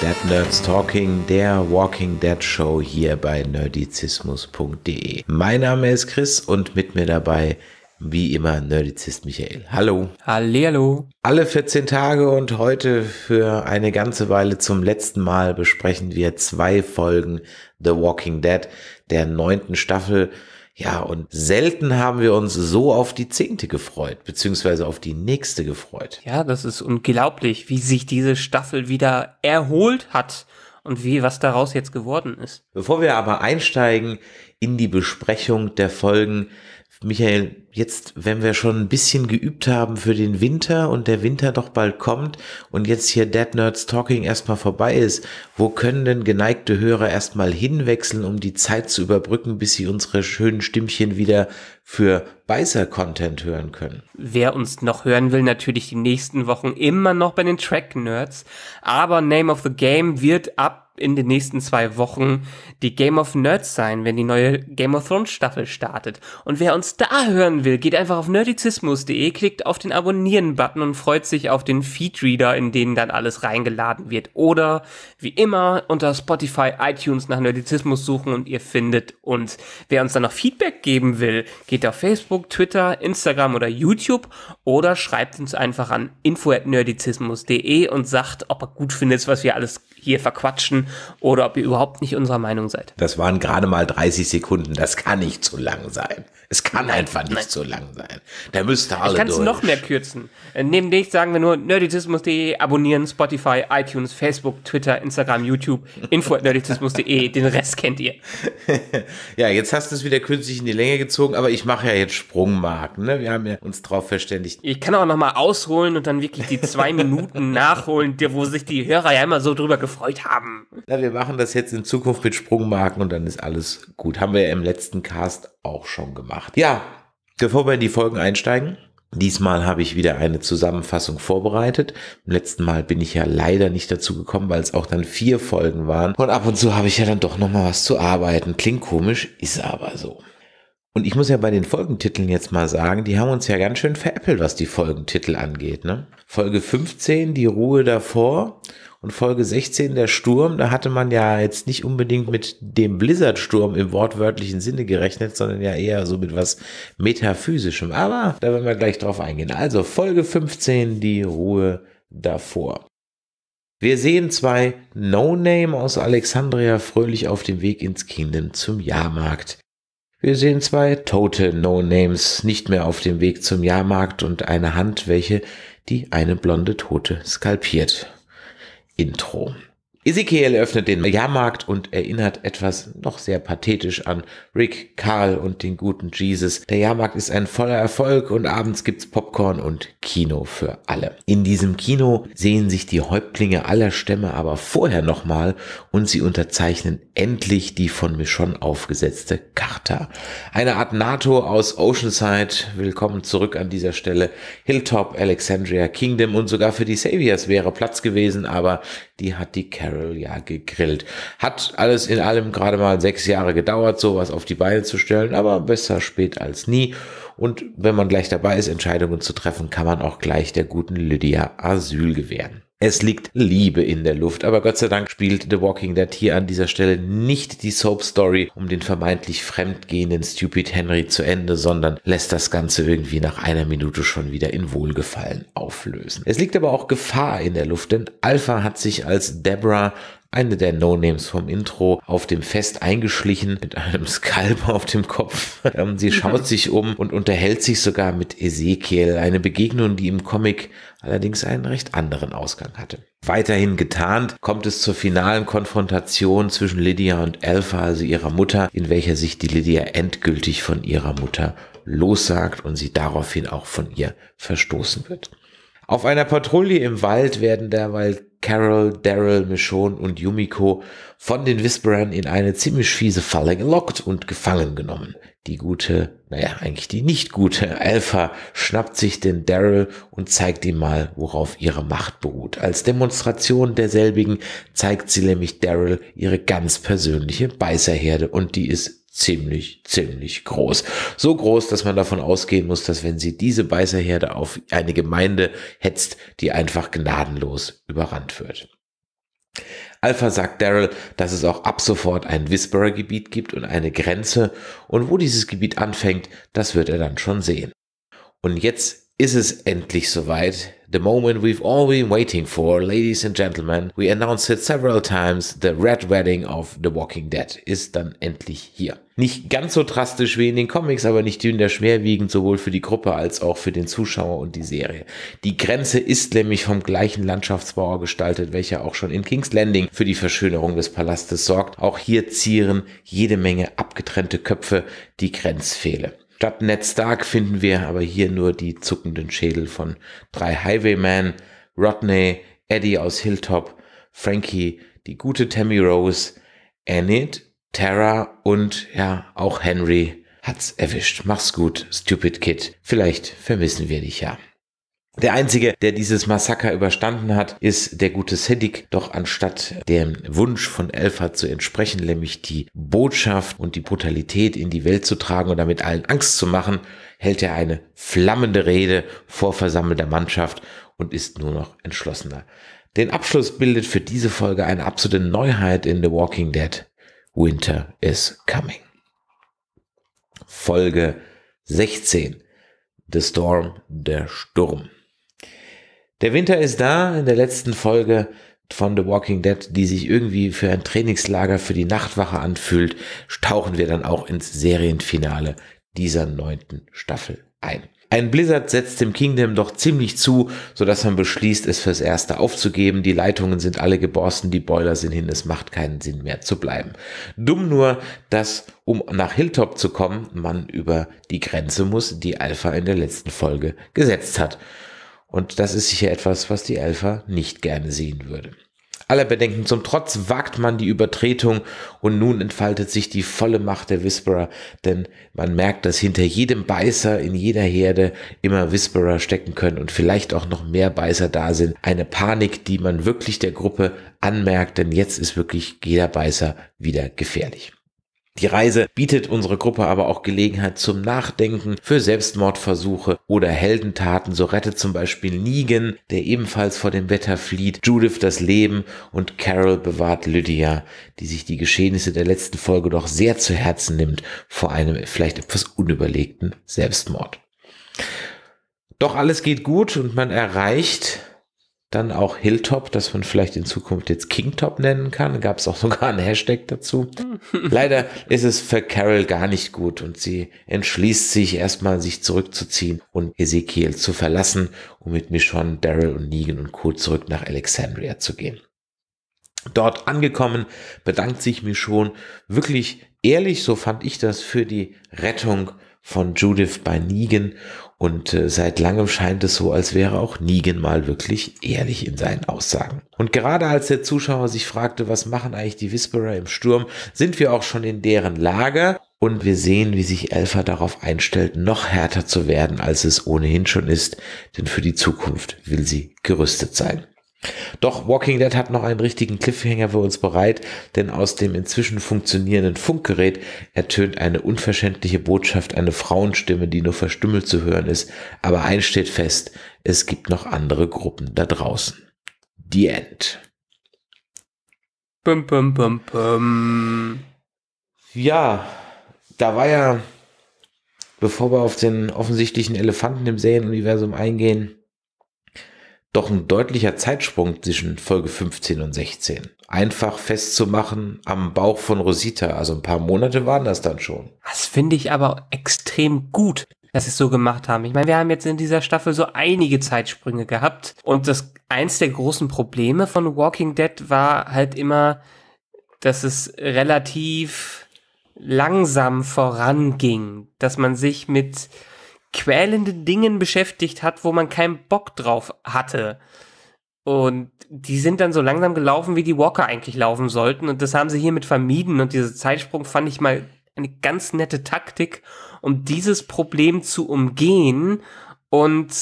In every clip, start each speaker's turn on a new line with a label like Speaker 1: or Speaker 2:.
Speaker 1: Dead Nerds Talking, der Walking Dead Show hier bei nerdizismus.de. Mein Name ist Chris und mit mir dabei wie immer Nerdizist Michael. Hallo. Hallo. Alle 14 Tage und heute für eine ganze Weile zum letzten Mal besprechen wir zwei Folgen The Walking Dead der neunten Staffel ja, und selten haben wir uns so auf die zehnte gefreut, beziehungsweise auf die nächste gefreut.
Speaker 2: Ja, das ist unglaublich, wie sich diese Staffel wieder erholt hat und wie was daraus jetzt geworden ist.
Speaker 1: Bevor wir aber einsteigen in die Besprechung der Folgen, Michael, jetzt, wenn wir schon ein bisschen geübt haben für den Winter und der Winter doch bald kommt und jetzt hier Dead Nerds Talking erstmal vorbei ist, wo können denn geneigte Hörer erstmal hinwechseln, um die Zeit zu überbrücken, bis sie unsere schönen Stimmchen wieder für Beißer-Content hören können?
Speaker 2: Wer uns noch hören will, natürlich die nächsten Wochen immer noch bei den Track Nerds, aber Name of the Game wird ab in den nächsten zwei Wochen die Game of Nerds sein, wenn die neue Game of Thrones Staffel startet. Und wer uns da hören will, geht einfach auf nerdizismus.de, klickt auf den Abonnieren-Button und freut sich auf den Feedreader, in den dann alles reingeladen wird. Oder wie immer unter Spotify, iTunes nach Nerdizismus suchen und ihr findet uns. Wer uns dann noch Feedback geben will, geht auf Facebook, Twitter, Instagram oder YouTube oder schreibt uns einfach an info.nerdizismus.de und sagt, ob er gut findet, was wir alles hier verquatschen oder ob ihr überhaupt nicht unserer Meinung seid.
Speaker 1: Das waren gerade mal 30 Sekunden. Das kann nicht zu lang sein. Es kann einfach nicht Nein. zu lang sein. Da müsst ihr alle. Ich kann es noch
Speaker 2: mehr kürzen. Äh, neben dich sagen wir nur nerdizismus.de, abonnieren, Spotify, iTunes, Facebook, Twitter, Instagram, YouTube, info.nerdizismus.de. Den Rest kennt ihr.
Speaker 1: ja, jetzt hast du es wieder künstlich in die Länge gezogen, aber ich mache ja jetzt Sprungmarken. Ne? Wir haben ja uns drauf verständigt. Ich kann auch nochmal ausholen und dann wirklich
Speaker 2: die zwei Minuten nachholen, wo sich die Hörer ja immer so drüber gefreut haben.
Speaker 1: Na, wir machen das jetzt in Zukunft mit Sprungmarken und dann ist alles gut. Haben wir ja im letzten Cast auch schon gemacht. Ja, bevor wir in die Folgen einsteigen, Diesmal habe ich wieder eine Zusammenfassung vorbereitet. Im letzten Mal bin ich ja leider nicht dazu gekommen, weil es auch dann vier Folgen waren. Und ab und zu habe ich ja dann doch nochmal was zu arbeiten. Klingt komisch, ist aber so. Und ich muss ja bei den Folgentiteln jetzt mal sagen, die haben uns ja ganz schön veräppelt, was die Folgentitel angeht. Ne? Folge 15, die Ruhe davor. Und Folge 16, der Sturm, da hatte man ja jetzt nicht unbedingt mit dem Blizzard-Sturm im wortwörtlichen Sinne gerechnet, sondern ja eher so mit was Metaphysischem. Aber da werden wir gleich drauf eingehen. Also Folge 15, die Ruhe davor. Wir sehen zwei No-Name aus Alexandria fröhlich auf dem Weg ins Kingdom zum Jahrmarkt. Wir sehen zwei tote No-Names nicht mehr auf dem Weg zum Jahrmarkt und eine Hand, welche die eine blonde Tote skalpiert. Intro. Ezekiel öffnet den Jahrmarkt und erinnert etwas noch sehr pathetisch an Rick, Carl und den guten Jesus. Der Jahrmarkt ist ein voller Erfolg und abends gibt's Popcorn und Kino für alle. In diesem Kino sehen sich die Häuptlinge aller Stämme aber vorher nochmal und sie unterzeichnen endlich die von Michonne aufgesetzte Charta. Eine Art NATO aus Oceanside. Willkommen zurück an dieser Stelle. Hilltop, Alexandria, Kingdom und sogar für die Saviors wäre Platz gewesen, aber die hat die Carol Grill, ja, gegrillt. Hat alles in allem gerade mal sechs Jahre gedauert, sowas auf die Beine zu stellen, aber besser spät als nie. Und wenn man gleich dabei ist, Entscheidungen zu treffen, kann man auch gleich der guten Lydia Asyl gewähren. Es liegt Liebe in der Luft, aber Gott sei Dank spielt The Walking Dead hier an dieser Stelle nicht die Soap-Story um den vermeintlich fremdgehenden Stupid Henry zu Ende, sondern lässt das Ganze irgendwie nach einer Minute schon wieder in Wohlgefallen auflösen. Es liegt aber auch Gefahr in der Luft, denn Alpha hat sich als Deborah eine der No-Names vom Intro, auf dem Fest eingeschlichen mit einem Skalp auf dem Kopf. Ähm, sie schaut sich um und unterhält sich sogar mit Ezekiel, eine Begegnung, die im Comic allerdings einen recht anderen Ausgang hatte. Weiterhin getarnt kommt es zur finalen Konfrontation zwischen Lydia und Alpha, also ihrer Mutter, in welcher sich die Lydia endgültig von ihrer Mutter lossagt und sie daraufhin auch von ihr verstoßen wird. Auf einer Patrouille im Wald werden derweil Carol, Daryl, Michonne und Yumiko von den Whisperern in eine ziemlich fiese Falle gelockt und gefangen genommen. Die gute, naja, eigentlich die nicht gute Alpha schnappt sich den Daryl und zeigt ihm mal, worauf ihre Macht beruht. Als Demonstration derselbigen zeigt sie nämlich Daryl ihre ganz persönliche Beißerherde und die ist ziemlich, ziemlich groß. So groß, dass man davon ausgehen muss, dass wenn sie diese Beißerherde auf eine Gemeinde hetzt, die einfach gnadenlos überrannt wird. Alpha sagt Daryl, dass es auch ab sofort ein Whisperer-Gebiet gibt und eine Grenze, und wo dieses Gebiet anfängt, das wird er dann schon sehen. Und jetzt ist es endlich soweit. The moment we've all been waiting for, ladies and gentlemen. We announced it several times. The Red Wedding of The Walking Dead ist dann endlich hier. Nicht ganz so drastisch wie in den Comics, aber nicht der schwerwiegend, sowohl für die Gruppe als auch für den Zuschauer und die Serie. Die Grenze ist nämlich vom gleichen Landschaftsbauer gestaltet, welcher auch schon in King's Landing für die Verschönerung des Palastes sorgt. Auch hier zieren jede Menge abgetrennte Köpfe die Grenzfehle. Statt Ned Stark finden wir aber hier nur die zuckenden Schädel von drei Highwaymen, Rodney, Eddie aus Hilltop, Frankie, die gute Tammy Rose, Annette, Tara und ja, auch Henry hat's erwischt. Mach's gut, Stupid Kid. Vielleicht vermissen wir dich ja. Der einzige, der dieses Massaker überstanden hat, ist der gute Siddiq. Doch anstatt dem Wunsch von Elfa zu entsprechen, nämlich die Botschaft und die Brutalität in die Welt zu tragen und damit allen Angst zu machen, hält er eine flammende Rede vor versammelter Mannschaft und ist nur noch entschlossener. Den Abschluss bildet für diese Folge eine absolute Neuheit in The Walking Dead. Winter is coming. Folge 16. The Storm, der Sturm. Der Winter ist da in der letzten Folge von The Walking Dead, die sich irgendwie für ein Trainingslager für die Nachtwache anfühlt, tauchen wir dann auch ins Serienfinale dieser neunten Staffel ein. Ein Blizzard setzt dem Kingdom doch ziemlich zu, sodass man beschließt, es fürs Erste aufzugeben. Die Leitungen sind alle geborsten, die Boiler sind hin, es macht keinen Sinn mehr zu bleiben. Dumm nur, dass, um nach Hilltop zu kommen, man über die Grenze muss, die Alpha in der letzten Folge gesetzt hat. Und das ist sicher etwas, was die Elfer nicht gerne sehen würde. Aller Bedenken zum Trotz wagt man die Übertretung und nun entfaltet sich die volle Macht der Whisperer, denn man merkt, dass hinter jedem Beißer in jeder Herde immer Whisperer stecken können und vielleicht auch noch mehr Beißer da sind. Eine Panik, die man wirklich der Gruppe anmerkt, denn jetzt ist wirklich jeder Beißer wieder gefährlich. Die Reise bietet unsere Gruppe aber auch Gelegenheit zum Nachdenken für Selbstmordversuche oder Heldentaten. So rettet zum Beispiel Negan, der ebenfalls vor dem Wetter flieht, Judith das Leben und Carol bewahrt Lydia, die sich die Geschehnisse der letzten Folge doch sehr zu Herzen nimmt, vor einem vielleicht etwas unüberlegten Selbstmord. Doch alles geht gut und man erreicht dann auch Hilltop, das man vielleicht in Zukunft jetzt Kingtop nennen kann. Gab es auch sogar einen Hashtag dazu. Leider ist es für Carol gar nicht gut und sie entschließt sich erstmal, sich zurückzuziehen und Ezekiel zu verlassen, um mit Michonne, Daryl und Negan und Co. zurück nach Alexandria zu gehen. Dort angekommen, bedankt sich Michonne wirklich ehrlich, so fand ich das, für die Rettung von Judith bei Negan und äh, seit langem scheint es so, als wäre auch Negan mal wirklich ehrlich in seinen Aussagen. Und gerade als der Zuschauer sich fragte, was machen eigentlich die Whisperer im Sturm, sind wir auch schon in deren Lage. Und wir sehen, wie sich Elfa darauf einstellt, noch härter zu werden, als es ohnehin schon ist, denn für die Zukunft will sie gerüstet sein. Doch Walking Dead hat noch einen richtigen Cliffhanger für uns bereit, denn aus dem inzwischen funktionierenden Funkgerät ertönt eine unverständliche Botschaft, eine Frauenstimme, die nur verstümmelt zu hören ist. Aber eins steht fest, es gibt noch andere Gruppen da draußen. The End. Bum, bum, bum, bum. Ja, da war ja, bevor wir auf den offensichtlichen Elefanten im Serienuniversum eingehen, doch ein deutlicher Zeitsprung zwischen Folge 15 und 16. Einfach festzumachen am Bauch von Rosita. Also ein paar Monate waren das dann schon.
Speaker 2: Das finde ich aber extrem gut, dass sie es so gemacht haben. Ich meine, wir haben jetzt in dieser Staffel so einige Zeitsprünge gehabt. Und das eins der großen Probleme von Walking Dead war halt immer, dass es relativ langsam voranging, dass man sich mit quälenden Dingen beschäftigt hat, wo man keinen Bock drauf hatte. Und die sind dann so langsam gelaufen, wie die Walker eigentlich laufen sollten. Und das haben sie hiermit vermieden. Und dieser Zeitsprung fand ich mal eine ganz nette Taktik, um dieses Problem zu umgehen und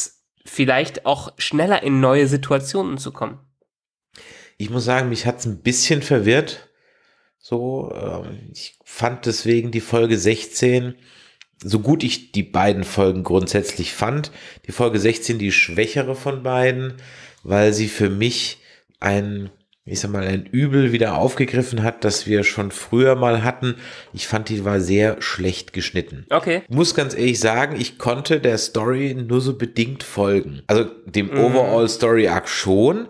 Speaker 2: vielleicht auch schneller in neue
Speaker 1: Situationen zu kommen. Ich muss sagen, mich hat es ein bisschen verwirrt. So, ähm, ich fand deswegen die Folge 16 so gut ich die beiden Folgen grundsätzlich fand, die Folge 16 die schwächere von beiden, weil sie für mich ein, ich sag mal, ein Übel wieder aufgegriffen hat, das wir schon früher mal hatten. Ich fand, die war sehr schlecht geschnitten. Okay. Muss ganz ehrlich sagen, ich konnte der Story nur so bedingt folgen. Also dem mhm. Overall Story Arc schon,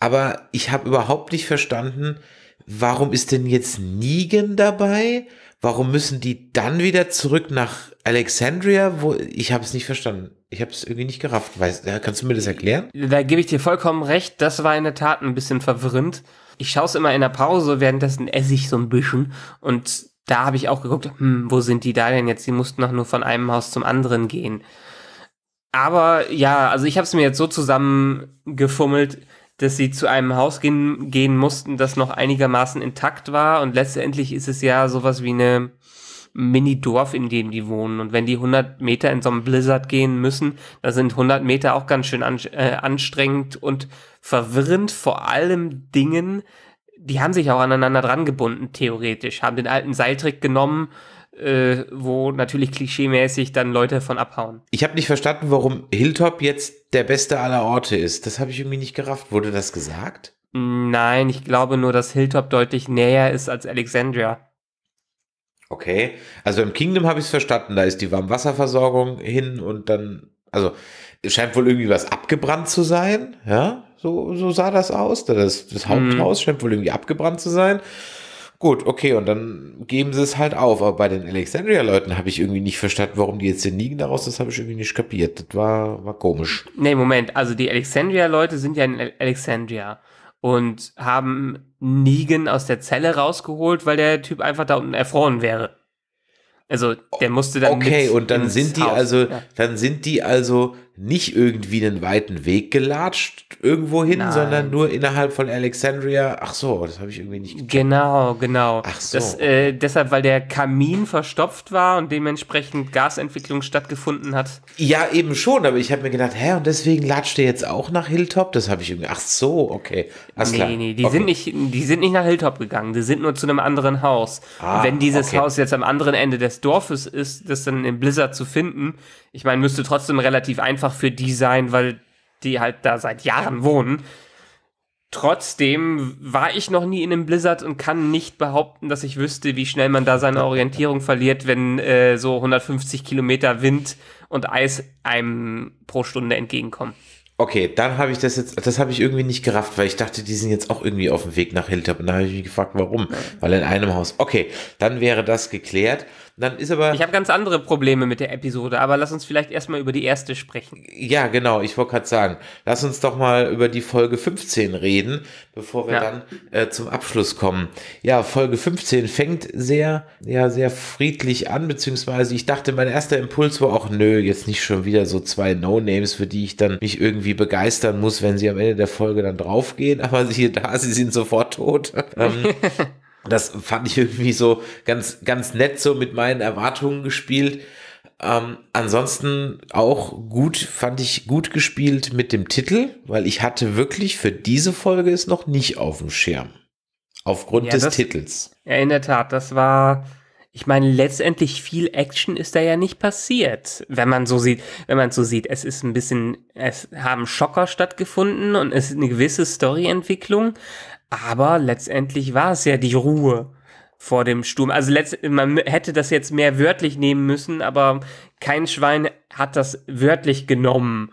Speaker 1: aber ich habe überhaupt nicht verstanden, warum ist denn jetzt Negan dabei? Warum müssen die dann wieder zurück nach Alexandria? Wo, ich habe es nicht verstanden. Ich habe es irgendwie nicht gerafft. Weiß, kannst du mir das erklären? Da gebe ich dir vollkommen
Speaker 2: recht. Das war in der Tat ein bisschen verwirrend. Ich schaue es immer in der Pause, währenddessen esse ich so ein bisschen. Und da habe ich auch geguckt, hm, wo sind die da denn jetzt? Die mussten doch nur von einem Haus zum anderen gehen. Aber ja, also ich habe es mir jetzt so zusammengefummelt, dass sie zu einem Haus gehen, gehen mussten, das noch einigermaßen intakt war. Und letztendlich ist es ja sowas wie eine Mini-Dorf, in dem die wohnen. Und wenn die 100 Meter in so einem Blizzard gehen müssen, da sind 100 Meter auch ganz schön an, äh, anstrengend und verwirrend. Vor allem Dingen, die haben sich auch aneinander dran gebunden, theoretisch. Haben den alten Seiltrick genommen, äh, wo natürlich klischeemäßig dann Leute von abhauen.
Speaker 1: Ich habe nicht verstanden, warum Hilltop jetzt der beste aller Orte ist. Das habe ich irgendwie nicht gerafft. Wurde das gesagt?
Speaker 2: Nein, ich glaube nur, dass Hilltop deutlich näher ist als
Speaker 1: Alexandria. Okay, also im Kingdom habe ich es verstanden, da ist die Warmwasserversorgung hin und dann, also es scheint wohl irgendwie was abgebrannt zu sein, ja, so, so sah das aus, das, das mhm. Haupthaus mhm. scheint wohl irgendwie abgebrannt zu sein Gut, okay, und dann geben sie es halt auf. Aber bei den Alexandria-Leuten habe ich irgendwie nicht verstanden, warum die jetzt den Nigen daraus. Das habe ich irgendwie nicht kapiert. Das war, war komisch.
Speaker 2: Nee, Moment. Also die Alexandria-Leute sind ja in Alexandria und haben Nigen aus der Zelle rausgeholt, weil der Typ einfach da unten erfroren wäre. Also der musste dann. Okay, und dann sind die Haus. also, ja.
Speaker 1: dann sind die also nicht irgendwie einen weiten Weg gelatscht irgendwo hin, sondern nur innerhalb von Alexandria. Ach so, das habe ich irgendwie nicht gecheckt. Genau, genau.
Speaker 2: Ach so. Das, äh, deshalb, weil der Kamin verstopft war und dementsprechend Gasentwicklung
Speaker 1: stattgefunden hat. Ja, eben schon, aber ich habe mir gedacht, hä, und deswegen latscht der jetzt auch nach Hilltop? Das habe ich irgendwie, ach so, okay. Alles nee, klar. nee, die, okay. sind nicht, die sind nicht nach Hilltop gegangen, die sind nur zu einem anderen
Speaker 2: Haus. Ah, wenn dieses okay. Haus jetzt am anderen Ende des Dorfes ist, das dann im Blizzard zu finden, ich meine, müsste trotzdem relativ einfach für die sein, weil die halt da seit Jahren wohnen. Trotzdem war ich noch nie in einem Blizzard und kann nicht behaupten, dass ich wüsste, wie schnell man da seine Orientierung verliert, wenn äh, so 150 Kilometer Wind und Eis einem pro Stunde entgegenkommen.
Speaker 1: Okay, dann habe ich das jetzt, das habe ich irgendwie nicht gerafft, weil ich dachte, die sind jetzt auch irgendwie auf dem Weg nach Hilltop. Und da habe ich mich gefragt, warum? Weil in einem Haus. Okay, dann wäre das geklärt. Dann ist aber. Ich habe ganz andere Probleme mit der Episode,
Speaker 2: aber lass uns vielleicht erstmal über die erste sprechen.
Speaker 1: Ja, genau, ich wollte gerade sagen, lass uns doch mal über die Folge 15 reden, bevor wir ja. dann äh, zum Abschluss kommen. Ja, Folge 15 fängt sehr, ja, sehr friedlich an, beziehungsweise ich dachte, mein erster Impuls war auch, nö, jetzt nicht schon wieder so zwei No-Names, für die ich dann mich irgendwie begeistern muss, wenn sie am Ende der Folge dann draufgehen, aber siehe da, sie sind sofort tot. ähm, das fand ich irgendwie so ganz, ganz nett so mit meinen Erwartungen gespielt. Ähm, ansonsten auch gut, fand ich gut gespielt mit dem Titel, weil ich hatte wirklich für diese Folge es noch nicht auf dem Schirm. Aufgrund ja, des das, Titels.
Speaker 2: Ja, in der Tat, das war, ich meine, letztendlich viel Action ist da ja nicht passiert, wenn man so sieht, wenn man so sieht. Es ist ein bisschen, es haben Schocker stattgefunden und es ist eine gewisse Storyentwicklung, aber letztendlich war es ja die Ruhe vor dem Sturm. Also man hätte das jetzt mehr wörtlich nehmen müssen, aber kein Schwein hat das wörtlich genommen,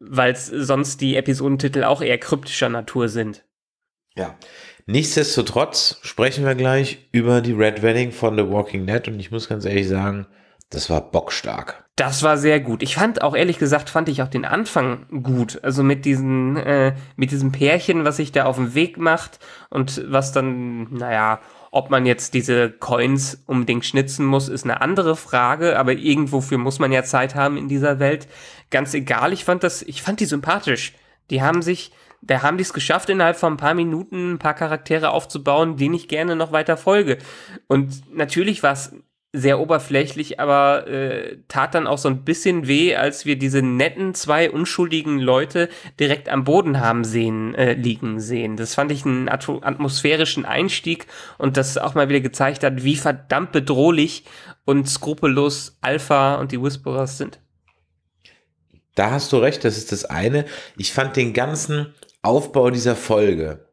Speaker 2: weil sonst die Episodentitel auch eher
Speaker 1: kryptischer Natur sind. Ja. Nichtsdestotrotz sprechen wir gleich über die Red Wedding von The Walking Dead und ich muss ganz ehrlich sagen, das war bockstark.
Speaker 2: Das war sehr gut. Ich fand auch ehrlich gesagt, fand ich auch den Anfang gut. Also mit diesen, äh, mit diesem Pärchen, was sich da auf den Weg macht und was dann, naja, ob man jetzt diese Coins unbedingt schnitzen muss, ist eine andere Frage, aber irgendwofür muss man ja Zeit haben in dieser Welt. Ganz egal, ich fand das, ich fand die sympathisch. Die haben sich, da haben die es geschafft, innerhalb von ein paar Minuten ein paar Charaktere aufzubauen, denen ich gerne noch weiter folge. Und natürlich war es sehr oberflächlich, aber äh, tat dann auch so ein bisschen weh, als wir diese netten zwei unschuldigen Leute direkt am Boden haben sehen, äh, liegen sehen. Das fand ich einen at atmosphärischen Einstieg und das auch mal wieder gezeigt hat, wie verdammt bedrohlich und skrupellos Alpha und die Whisperers
Speaker 1: sind. Da hast du recht, das ist das eine. Ich fand den ganzen Aufbau dieser Folge,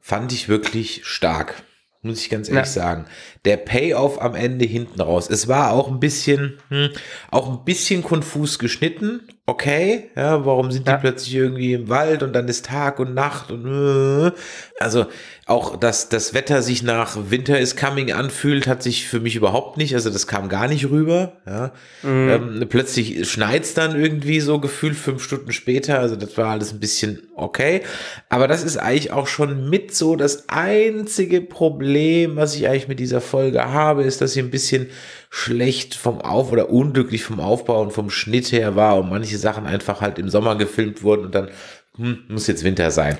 Speaker 1: fand ich wirklich stark muss ich ganz ehrlich ja. sagen. Der Payoff am Ende hinten raus. Es war auch ein bisschen, hm, auch ein bisschen konfus geschnitten, okay, ja, warum sind die ja. plötzlich irgendwie im Wald und dann ist Tag und Nacht und äh. also auch, dass das Wetter sich nach Winter is coming anfühlt, hat sich für mich überhaupt nicht, also das kam gar nicht rüber, ja. Mhm. Ähm, plötzlich schneit's dann irgendwie so gefühlt fünf Stunden später, also das war alles ein bisschen okay, aber das ist eigentlich auch schon mit so das einzige Problem, was ich eigentlich mit dieser Folge habe, ist, dass sie ein bisschen schlecht vom Auf- oder unglücklich vom Aufbau und vom Schnitt her war und manche Sachen einfach halt im Sommer gefilmt wurden und dann hm, muss jetzt Winter sein.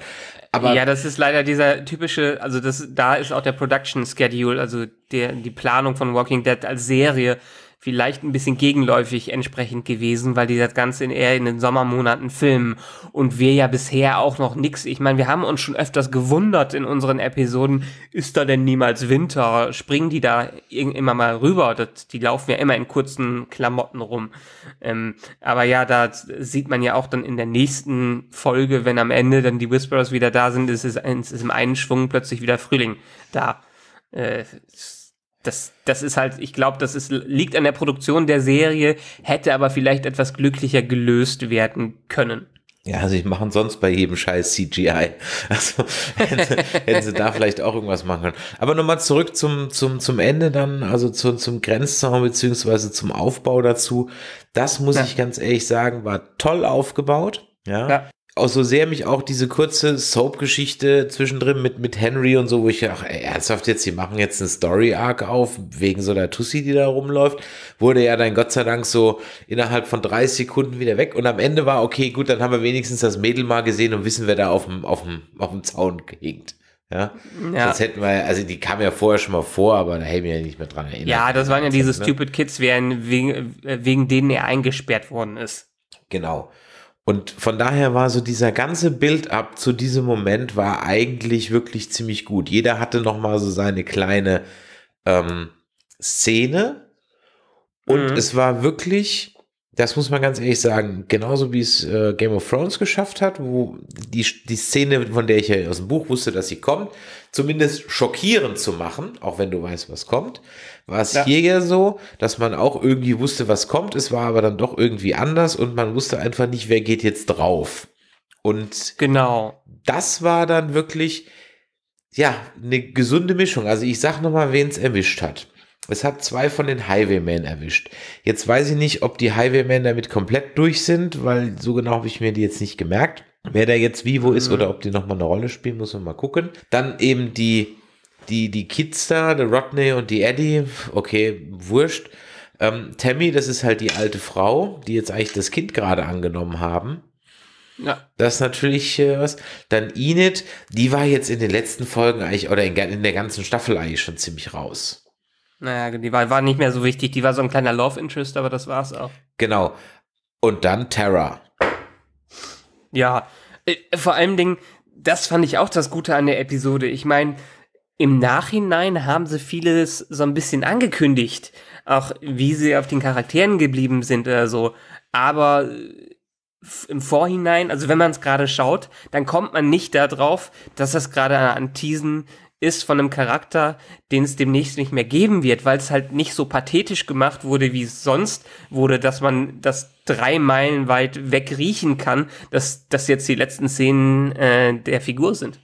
Speaker 1: Aber ja,
Speaker 2: das ist leider dieser typische, also das, da ist auch der Production Schedule, also der, die Planung von Walking Dead als Serie vielleicht ein bisschen gegenläufig entsprechend gewesen, weil die das Ganze in eher in den Sommermonaten filmen und wir ja bisher auch noch nix. Ich meine, wir haben uns schon öfters gewundert in unseren Episoden, ist da denn niemals Winter? Springen die da immer mal rüber? Das, die laufen ja immer in kurzen Klamotten rum. Ähm, aber ja, da sieht man ja auch dann in der nächsten Folge, wenn am Ende dann die Whisperers wieder da sind, ist es, ist im einen Schwung plötzlich wieder Frühling da. Äh, das, das ist halt, ich glaube, das ist, liegt an der Produktion der Serie, hätte aber vielleicht etwas glücklicher gelöst werden können.
Speaker 1: Ja, also ich machen sonst bei jedem Scheiß CGI. Also hätten sie, hätten sie da vielleicht auch irgendwas machen können. Aber nochmal zurück zum, zum, zum Ende dann, also zu, zum Grenzzaun beziehungsweise zum Aufbau dazu. Das muss ja. ich ganz ehrlich sagen, war toll aufgebaut. Ja. ja auch so sehr mich auch diese kurze Soap-Geschichte zwischendrin mit, mit Henry und so, wo ich ach, ernsthaft jetzt, die machen jetzt einen Story-Arc auf, wegen so einer Tussi, die da rumläuft, wurde ja dann Gott sei Dank so innerhalb von 30 Sekunden wieder weg und am Ende war, okay, gut, dann haben wir wenigstens das Mädel mal gesehen und wissen, wer da auf dem, auf dem, auf dem Zaun hinkt. Ja? ja? Das hätten wir, also die kam ja vorher schon mal vor, aber da hätten wir ja nicht mehr dran erinnert. Ja, das waren ja diese ne? Stupid
Speaker 2: Kids, wegen, äh, wegen denen er
Speaker 1: eingesperrt worden ist. Genau. Und von daher war so dieser ganze Build-up zu diesem Moment war eigentlich wirklich ziemlich gut. Jeder hatte nochmal so seine kleine ähm, Szene und mhm. es war wirklich das muss man ganz ehrlich sagen, genauso wie es äh, Game of Thrones geschafft hat, wo die, die Szene, von der ich ja aus dem Buch wusste, dass sie kommt, zumindest schockierend zu machen, auch wenn du weißt, was kommt, war es ja. hier ja so, dass man auch irgendwie wusste, was kommt, es war aber dann doch irgendwie anders und man wusste einfach nicht, wer geht jetzt drauf. Und genau. Das war dann wirklich, ja, eine gesunde Mischung. Also ich sag nochmal, wen es erwischt hat. Es hat zwei von den Highwaymen erwischt. Jetzt weiß ich nicht, ob die Highwaymen damit komplett durch sind, weil so genau habe ich mir die jetzt nicht gemerkt. Wer da jetzt wie wo ist mhm. oder ob die nochmal eine Rolle spielen, muss man mal gucken. Dann eben die, die, die Kids da, der Rodney und die Eddie. Okay, wurscht. Ähm, Tammy, das ist halt die alte Frau, die jetzt eigentlich das Kind gerade angenommen haben. Ja. Das ist natürlich äh, was. Dann Enid, die war jetzt in den letzten Folgen eigentlich oder in, in, der ganzen Staffel eigentlich schon ziemlich raus.
Speaker 2: Naja, die war, war nicht mehr so wichtig. Die war so ein kleiner Love Interest, aber das war's auch.
Speaker 1: Genau. Und dann Terra.
Speaker 2: Ja, äh, vor allem Dingen, das fand ich auch das Gute an der Episode. Ich meine, im Nachhinein haben sie vieles so ein bisschen angekündigt. Auch wie sie auf den Charakteren geblieben sind oder so. Aber äh, im Vorhinein, also wenn man es gerade schaut, dann kommt man nicht darauf, dass das gerade an Teasen ist von einem Charakter, den es demnächst nicht mehr geben wird, weil es halt nicht so pathetisch gemacht wurde, wie es sonst wurde, dass man das drei Meilen weit weg riechen kann, dass das jetzt die letzten Szenen
Speaker 1: äh, der Figur sind.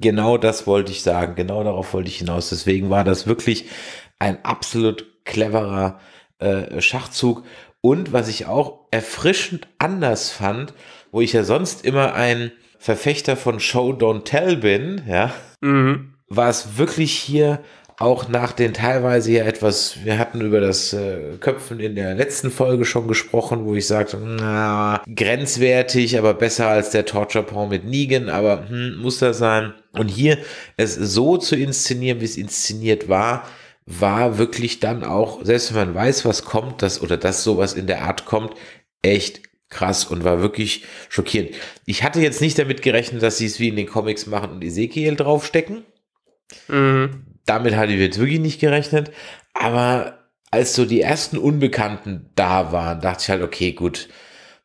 Speaker 1: Genau das wollte ich sagen, genau darauf wollte ich hinaus. Deswegen war das wirklich ein absolut cleverer äh, Schachzug. Und was ich auch erfrischend anders fand, wo ich ja sonst immer ein Verfechter von Show Don't Tell bin, ja, mhm. war es wirklich hier auch nach den teilweise ja etwas, wir hatten über das äh, Köpfen in der letzten Folge schon gesprochen, wo ich sagte, na, grenzwertig, aber besser als der Torture Porn mit Negan, aber hm, muss das sein. Und hier es so zu inszenieren, wie es inszeniert war, war wirklich dann auch, selbst wenn man weiß, was kommt, dass, oder dass sowas in der Art kommt, echt krass und war wirklich schockierend. Ich hatte jetzt nicht damit gerechnet, dass sie es wie in den Comics machen und Ezekiel draufstecken. Mhm. Damit hatte ich jetzt wirklich nicht gerechnet. Aber als so die ersten Unbekannten da waren, dachte ich halt, okay, gut,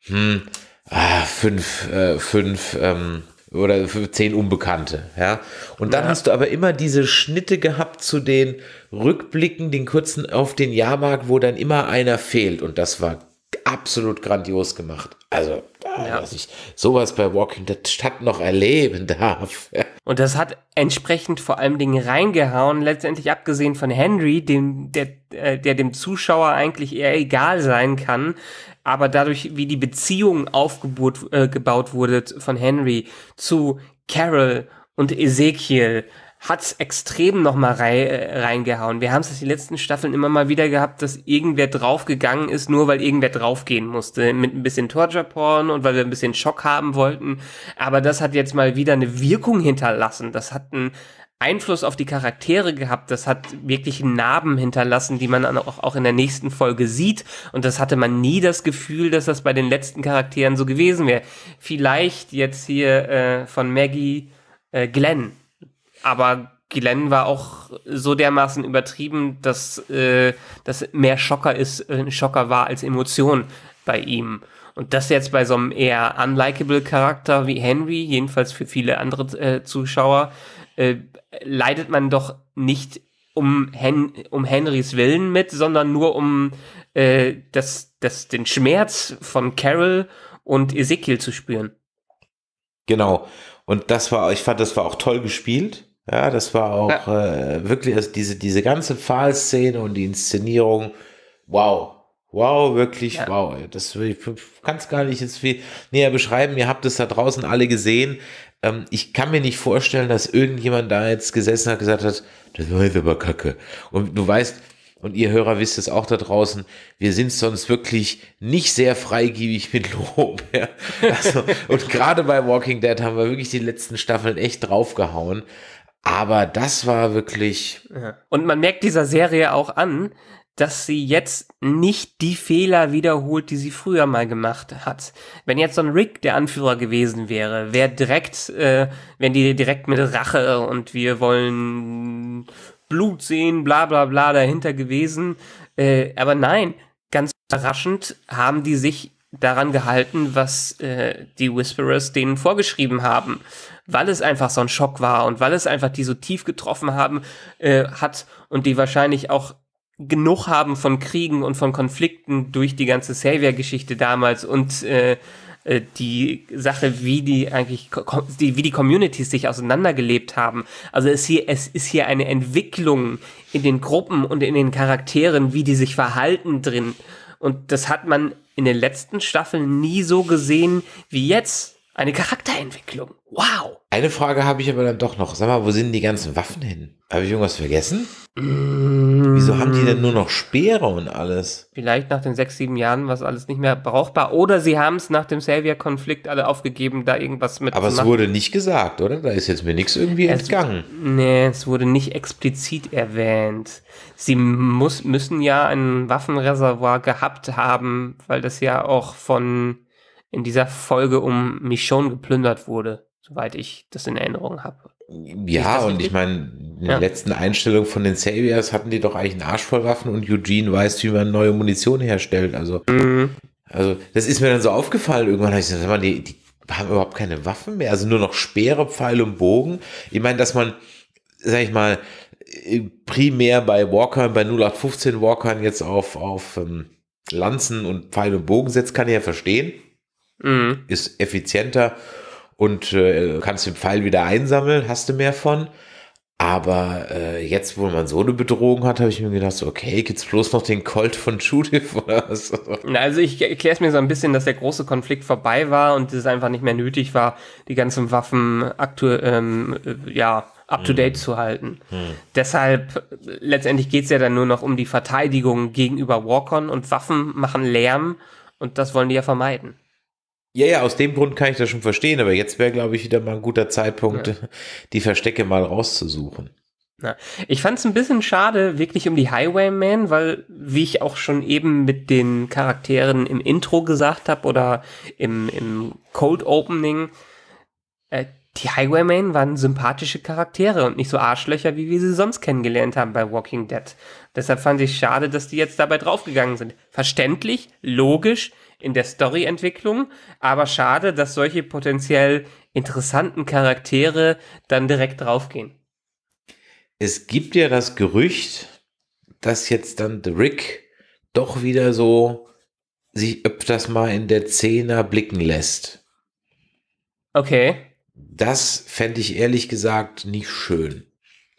Speaker 1: hm, ah, fünf, äh, fünf, ähm, oder zehn Unbekannte, ja. Und dann ja. hast du aber immer diese Schnitte gehabt zu den Rückblicken, den kurzen auf den Jahrmarkt, wo dann immer einer fehlt. Und das war absolut grandios gemacht. Also, ja. dass ich sowas bei Walking Dead Stadt noch erleben darf.
Speaker 2: Und das hat entsprechend vor allem Dingen reingehauen, letztendlich abgesehen von Henry, dem, der, äh, der dem Zuschauer eigentlich eher egal sein kann, aber dadurch, wie die Beziehung aufgebaut äh, gebaut wurde von Henry zu Carol und Ezekiel, hat's extrem nochmal rei äh, reingehauen. Wir haben es die letzten Staffeln immer mal wieder gehabt, dass irgendwer draufgegangen ist, nur weil irgendwer draufgehen musste. Mit ein bisschen Torture-Porn und weil wir ein bisschen Schock haben wollten. Aber das hat jetzt mal wieder eine Wirkung hinterlassen. Das hat einen Einfluss auf die Charaktere gehabt. Das hat wirklich Narben hinterlassen, die man auch, auch in der nächsten Folge sieht. Und das hatte man nie das Gefühl, dass das bei den letzten Charakteren so gewesen wäre. Vielleicht jetzt hier äh, von Maggie äh, Glenn aber Glenn war auch so dermaßen übertrieben, dass äh, das mehr Schocker ist, äh, Schocker war als Emotion bei ihm. Und das jetzt bei so einem eher unlikable Charakter wie Henry, jedenfalls für viele andere äh, Zuschauer, äh, leidet man doch nicht um, Hen um Henrys Willen mit, sondern nur um äh, das, das,
Speaker 1: den Schmerz von Carol und Ezekiel zu spüren. Genau. Und das war, ich fand, das war auch toll gespielt. Ja, das war auch äh, wirklich also diese, diese ganze Pfahlszene und die Inszenierung. Wow. Wow, wirklich, ja. wow. Das kann es gar nicht jetzt viel näher beschreiben. Ihr habt es da draußen alle gesehen. Ähm, ich kann mir nicht vorstellen, dass irgendjemand da jetzt gesessen hat, gesagt hat, das war jetzt aber kacke. Und du weißt, und ihr Hörer wisst es auch da draußen, wir sind sonst wirklich nicht sehr freigiebig mit Lob. Ja. Also, und gerade bei Walking Dead haben wir wirklich die letzten Staffeln echt draufgehauen. Aber das war wirklich.
Speaker 2: Ja. Und man merkt dieser Serie auch an, dass
Speaker 1: sie jetzt nicht die Fehler wiederholt,
Speaker 2: die sie früher mal gemacht hat. Wenn jetzt so ein Rick der Anführer gewesen wäre, wäre direkt, äh, wenn die direkt mit Rache und wir wollen Blut sehen, bla bla bla dahinter gewesen. Äh, aber nein, ganz überraschend haben die sich daran gehalten, was äh, die Whisperers denen vorgeschrieben haben weil es einfach so ein Schock war und weil es einfach die so tief getroffen haben äh, hat und die wahrscheinlich auch genug haben von Kriegen und von Konflikten durch die ganze Savior-Geschichte damals und äh, äh, die Sache, wie die eigentlich, die, wie die Communities sich auseinandergelebt haben. Also es, ist hier, es ist hier eine Entwicklung in den Gruppen und in den Charakteren, wie die sich verhalten drin. Und das hat man in den letzten Staffeln nie so gesehen wie jetzt. Eine Charakterentwicklung.
Speaker 1: Wow. Eine Frage habe ich aber dann doch noch. Sag mal, wo sind die ganzen Waffen hin? Habe ich irgendwas vergessen? Mm. Wieso haben die denn nur noch Speere und alles? Vielleicht nach den sechs, sieben Jahren war es
Speaker 2: alles nicht mehr brauchbar. Oder sie haben es nach dem Savior-Konflikt alle aufgegeben, da irgendwas mit. Aber es wurde
Speaker 1: nicht gesagt, oder? Da ist jetzt mir nichts irgendwie es, entgangen. Nee, es wurde
Speaker 2: nicht explizit erwähnt. Sie muss, müssen ja ein Waffenreservoir gehabt haben, weil das ja auch von in dieser Folge um Michonne geplündert wurde, soweit ich das in Erinnerung habe. Ja, und ich meine, in der ja.
Speaker 1: letzten Einstellung von den Saviors hatten die doch eigentlich einen Arsch voll Waffen und Eugene weiß, wie man neue Munition herstellt. Also, mhm. also das ist mir dann so aufgefallen. Irgendwann habe ich gesagt, man, die, die haben überhaupt keine Waffen mehr. Also nur noch Speere, Pfeile und Bogen. Ich meine, dass man, sag ich mal, äh, primär bei Walkern, bei 0815 Walkern jetzt auf, auf ähm, Lanzen und Pfeile und Bogen setzt, kann ich ja verstehen mhm. ist effizienter und äh, kannst den Pfeil wieder einsammeln, hast du mehr von. Aber äh, jetzt, wo man so eine Bedrohung hat, habe ich mir gedacht, so, okay, gibt's bloß noch den Colt von Judith oder was? Na, also
Speaker 2: ich erkläre es mir so ein bisschen, dass der große Konflikt vorbei war und es einfach nicht mehr nötig war, die ganzen Waffen aktuell, ähm, äh, ja, up to date hm. zu halten. Hm. Deshalb, äh, letztendlich geht es ja dann nur noch um die Verteidigung gegenüber Warcon und Waffen machen Lärm und das wollen die ja vermeiden.
Speaker 1: Ja, ja, aus dem Grund kann ich das schon verstehen, aber jetzt wäre, glaube ich, wieder mal ein guter Zeitpunkt, ja. die Verstecke mal rauszusuchen.
Speaker 2: Ja. Ich fand es ein bisschen schade, wirklich um die Highwaymen, weil, wie ich auch schon eben mit den Charakteren im Intro gesagt habe oder im, im Cold Opening, äh, die Highwaymen waren sympathische Charaktere und nicht so Arschlöcher, wie wir sie sonst kennengelernt haben bei Walking Dead. Deshalb fand ich schade, dass die jetzt dabei draufgegangen sind. Verständlich, logisch, in der Story-Entwicklung. aber schade, dass solche potenziell interessanten Charaktere dann direkt draufgehen.
Speaker 1: Es gibt ja das Gerücht, dass jetzt dann The Rick doch wieder so sich öfters mal in der Zehner blicken lässt. Okay. Das fände ich ehrlich gesagt nicht schön.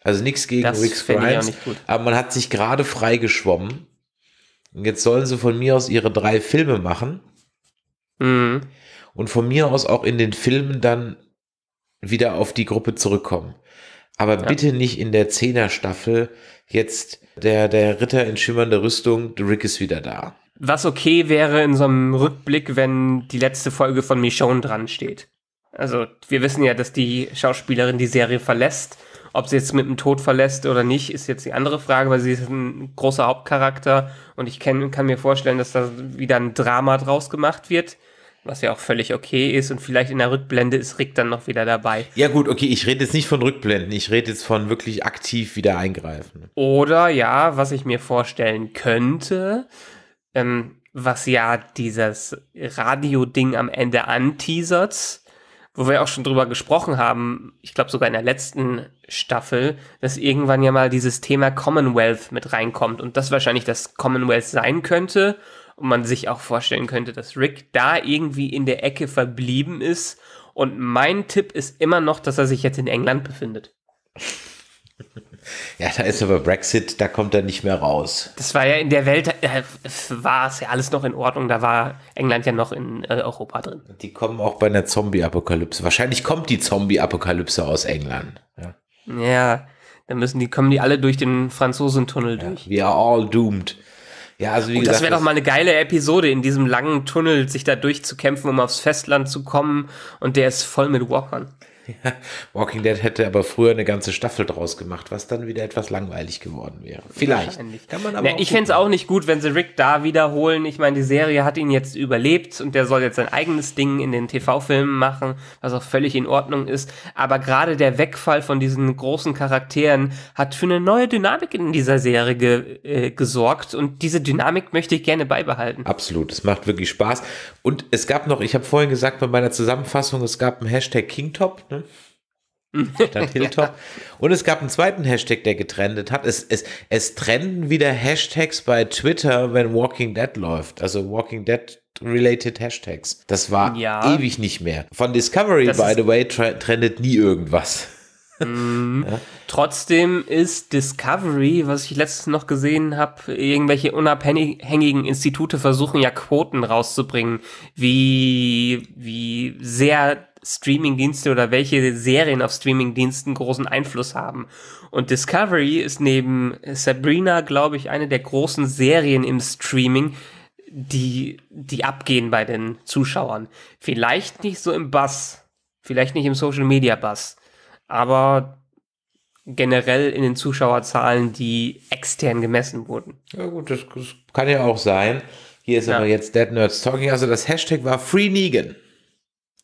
Speaker 1: Also nichts gegen das Rick Grimes, aber man hat sich gerade freigeschwommen und jetzt sollen sie von mir aus ihre drei Filme machen. Mhm. Und von mir aus auch in den Filmen dann wieder auf die Gruppe zurückkommen. Aber ja. bitte nicht in der Zehner-Staffel jetzt der, der Ritter in schimmernder Rüstung, Rick ist wieder da.
Speaker 2: Was okay wäre in so einem Rückblick, wenn die letzte Folge von Michonne dran steht. Also, wir wissen ja, dass die Schauspielerin die Serie verlässt ob sie jetzt mit dem Tod verlässt oder nicht, ist jetzt die andere Frage, weil sie ist ein großer Hauptcharakter und ich kann, kann mir vorstellen, dass da wieder ein Drama draus gemacht wird was ja auch völlig okay ist und vielleicht in der Rückblende ist Rick dann noch wieder dabei.
Speaker 1: Ja gut, okay, ich rede jetzt nicht von Rückblenden, ich rede jetzt von wirklich aktiv wieder eingreifen.
Speaker 2: Oder ja, was ich mir vorstellen könnte, ähm, was ja dieses Radio-Ding am Ende anteasert, wo wir auch schon drüber gesprochen haben, ich glaube sogar in der letzten Staffel, dass irgendwann ja mal dieses Thema Commonwealth mit reinkommt und das wahrscheinlich das Commonwealth sein könnte und man sich auch vorstellen könnte, dass Rick da irgendwie in der Ecke verblieben ist und mein Tipp ist immer noch, dass er sich jetzt in England befindet.
Speaker 1: Ja, da ist aber Brexit, da kommt er nicht mehr raus.
Speaker 2: Das war ja in der Welt, äh, war es ja alles noch in Ordnung, da war England ja noch in äh, Europa drin.
Speaker 1: Die kommen auch bei einer Zombie-Apokalypse. Wahrscheinlich kommt die Zombie-Apokalypse aus England. Ja.
Speaker 2: Ja, dann müssen die, kommen die alle durch den
Speaker 1: Franzosentunnel ja, durch. We are all doomed. Ja, also wie Und gesagt, das wäre doch
Speaker 2: mal eine geile Episode, in diesem langen Tunnel sich da durchzukämpfen, um aufs Festland zu kommen. Und der ist voll mit Walkern.
Speaker 1: Walking Dead hätte aber früher eine ganze Staffel draus gemacht, was dann wieder etwas langweilig geworden wäre. Vielleicht. Kann man aber ja,
Speaker 2: ich fände es auch nicht gut, wenn sie Rick da wiederholen. Ich meine, die Serie hat ihn jetzt überlebt und der soll jetzt sein eigenes Ding in den TV-Filmen machen, was auch völlig in Ordnung ist. Aber gerade der Wegfall von diesen großen Charakteren hat für eine neue Dynamik in
Speaker 1: dieser Serie ge äh, gesorgt und diese Dynamik möchte ich gerne beibehalten. Absolut, es macht wirklich Spaß. Und es gab noch, ich habe vorhin gesagt bei meiner Zusammenfassung, es gab einen Hashtag Kingtop, ne? ne? Statt Hilltop. Und es gab einen zweiten Hashtag, der getrendet hat. Es, es, es trenden wieder Hashtags bei Twitter, wenn Walking Dead läuft. Also Walking Dead related Hashtags. Das war ja. ewig nicht mehr. Von Discovery, das by the way, trendet nie irgendwas.
Speaker 2: Mm, ja. Trotzdem ist Discovery, was ich letztens noch gesehen habe, irgendwelche unabhängigen Institute versuchen ja Quoten rauszubringen, wie, wie sehr Streamingdienste oder welche Serien auf Streamingdiensten großen Einfluss haben. Und Discovery ist neben Sabrina, glaube ich, eine der großen Serien im Streaming, die, die abgehen bei den Zuschauern. Vielleicht nicht so im Bass, vielleicht nicht im Social Media Bass, aber generell in den Zuschauerzahlen, die extern gemessen wurden. Ja gut, das, das
Speaker 1: kann ja auch sein. Hier ist ja. aber jetzt Dead Nerds Talking. Also das Hashtag war Free Negan.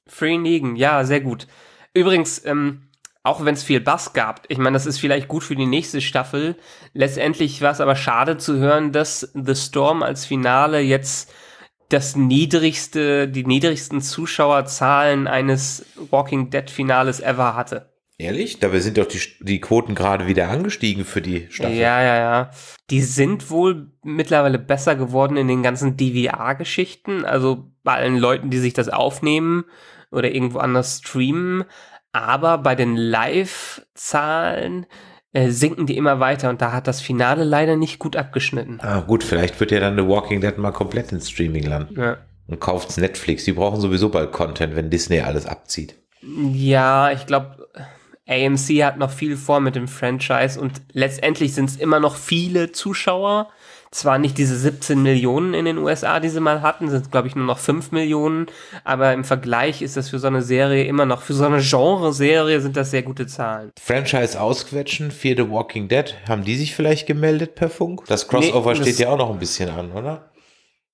Speaker 1: Free Negan, ja, sehr gut.
Speaker 2: Übrigens, ähm, auch wenn es viel Bass gab, ich meine, das ist vielleicht gut für die nächste Staffel. Letztendlich war es aber schade zu hören, dass The Storm als Finale jetzt das niedrigste, die niedrigsten Zuschauerzahlen eines Walking Dead Finales ever hatte.
Speaker 1: Ehrlich? Dabei sind doch die, die Quoten gerade wieder angestiegen für die Staffel. Ja,
Speaker 2: ja, ja. Die sind wohl mittlerweile besser geworden in den ganzen DVR-Geschichten, also bei allen Leuten, die sich das aufnehmen oder irgendwo anders streamen. Aber bei den Live-Zahlen äh, sinken die immer weiter und da hat das Finale leider nicht gut abgeschnitten.
Speaker 1: Ah, gut, vielleicht wird ja dann The Walking Dead mal komplett ins Streaming landen. Ja. Und kauft's Netflix. Die brauchen sowieso bald Content, wenn Disney alles abzieht.
Speaker 2: Ja, ich glaube, AMC hat noch viel vor mit dem Franchise und letztendlich sind es immer noch viele Zuschauer zwar nicht diese 17 Millionen in den USA, die sie mal hatten, sind glaube ich nur noch 5 Millionen, aber im Vergleich ist das für so eine Serie immer noch, für so eine Genreserie sind das sehr gute Zahlen.
Speaker 1: Franchise ausquetschen, Fear the Walking Dead, haben die sich vielleicht gemeldet per Funk? Das Crossover nee, das steht ja auch noch ein bisschen an, oder?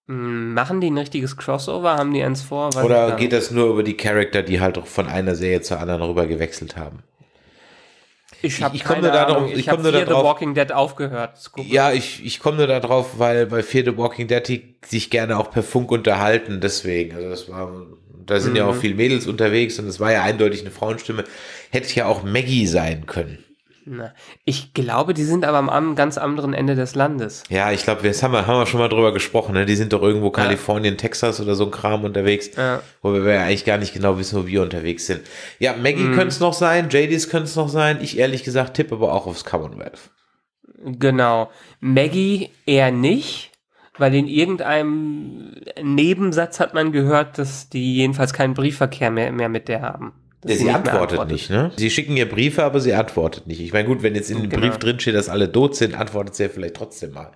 Speaker 2: Hm, machen die ein richtiges Crossover? Haben die eins vor? Weiß Oder geht
Speaker 1: das nur über die Charakter, die halt auch von einer Serie zur anderen rüber gewechselt haben?
Speaker 2: Ich, ich, ich komme nur drauf. Ich, ich habe Fear the Walking Dead aufgehört.
Speaker 1: Ja, ich, ich komme nur darauf, weil bei Fear the Walking Dead die sich gerne auch per Funk unterhalten. Deswegen, also das war, da sind mhm. ja auch mhm. viel Mädels unterwegs und es war ja eindeutig eine Frauenstimme. Hätte ja auch Maggie sein können.
Speaker 2: Na, ich glaube, die sind aber am ganz anderen Ende des Landes.
Speaker 1: Ja, ich glaube, das haben wir, haben wir schon mal drüber gesprochen. Ne? Die sind doch irgendwo Kalifornien, Texas oder so ein Kram unterwegs, ja. wo wir ja eigentlich gar nicht genau wissen, wo wir unterwegs sind. Ja, Maggie mhm. könnte es noch sein, JDs könnte es noch sein. Ich ehrlich gesagt tippe aber auch aufs Commonwealth.
Speaker 2: Genau. Maggie eher nicht, weil in irgendeinem Nebensatz hat man gehört, dass die jedenfalls keinen Briefverkehr mehr, mehr mit der haben. Ja, sie antwortet, antwortet, nicht, ne?
Speaker 1: Sie schicken ihr Briefe, aber sie antwortet nicht. Ich meine, gut, wenn jetzt in dem genau. Brief drinsteht, dass alle tot sind, antwortet sie ja vielleicht trotzdem mal.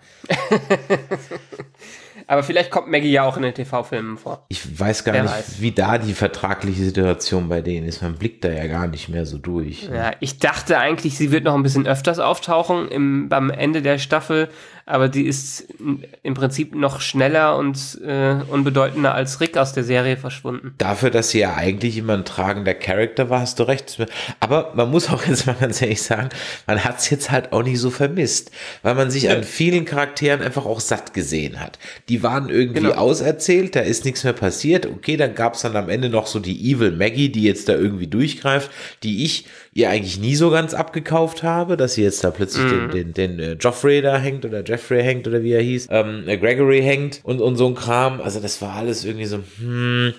Speaker 2: aber vielleicht kommt Maggie ja auch in den TV-Filmen vor. Ich weiß gar Wer nicht, weiß.
Speaker 1: wie da die vertragliche Situation bei denen ist. Man blickt da ja gar nicht mehr so durch. Ne? Ja,
Speaker 2: ich dachte eigentlich, sie wird noch ein bisschen öfters auftauchen im, beim Ende der Staffel, aber die ist im Prinzip noch schneller und äh,
Speaker 1: unbedeutender als Rick aus der Serie verschwunden. Dafür, dass sie ja eigentlich immer ein tragender Charakter war, hast du recht. Aber man muss auch jetzt mal ganz ehrlich sagen, man hat es jetzt halt auch nicht so vermisst, weil man sich ja. an vielen Charakteren einfach auch satt gesehen hat. Die waren irgendwie genau. auserzählt, da ist nichts mehr passiert. Okay, dann gab es dann am Ende noch so die Evil Maggie, die jetzt da irgendwie durchgreift, die ich ihr eigentlich nie so ganz abgekauft habe, dass sie jetzt da plötzlich mhm. den, den, den äh, Joffrey da hängt oder Jeff Jeffrey hängt oder wie er hieß, ähm, äh, Gregory hängt und, und so ein Kram. Also das war alles irgendwie so, hm.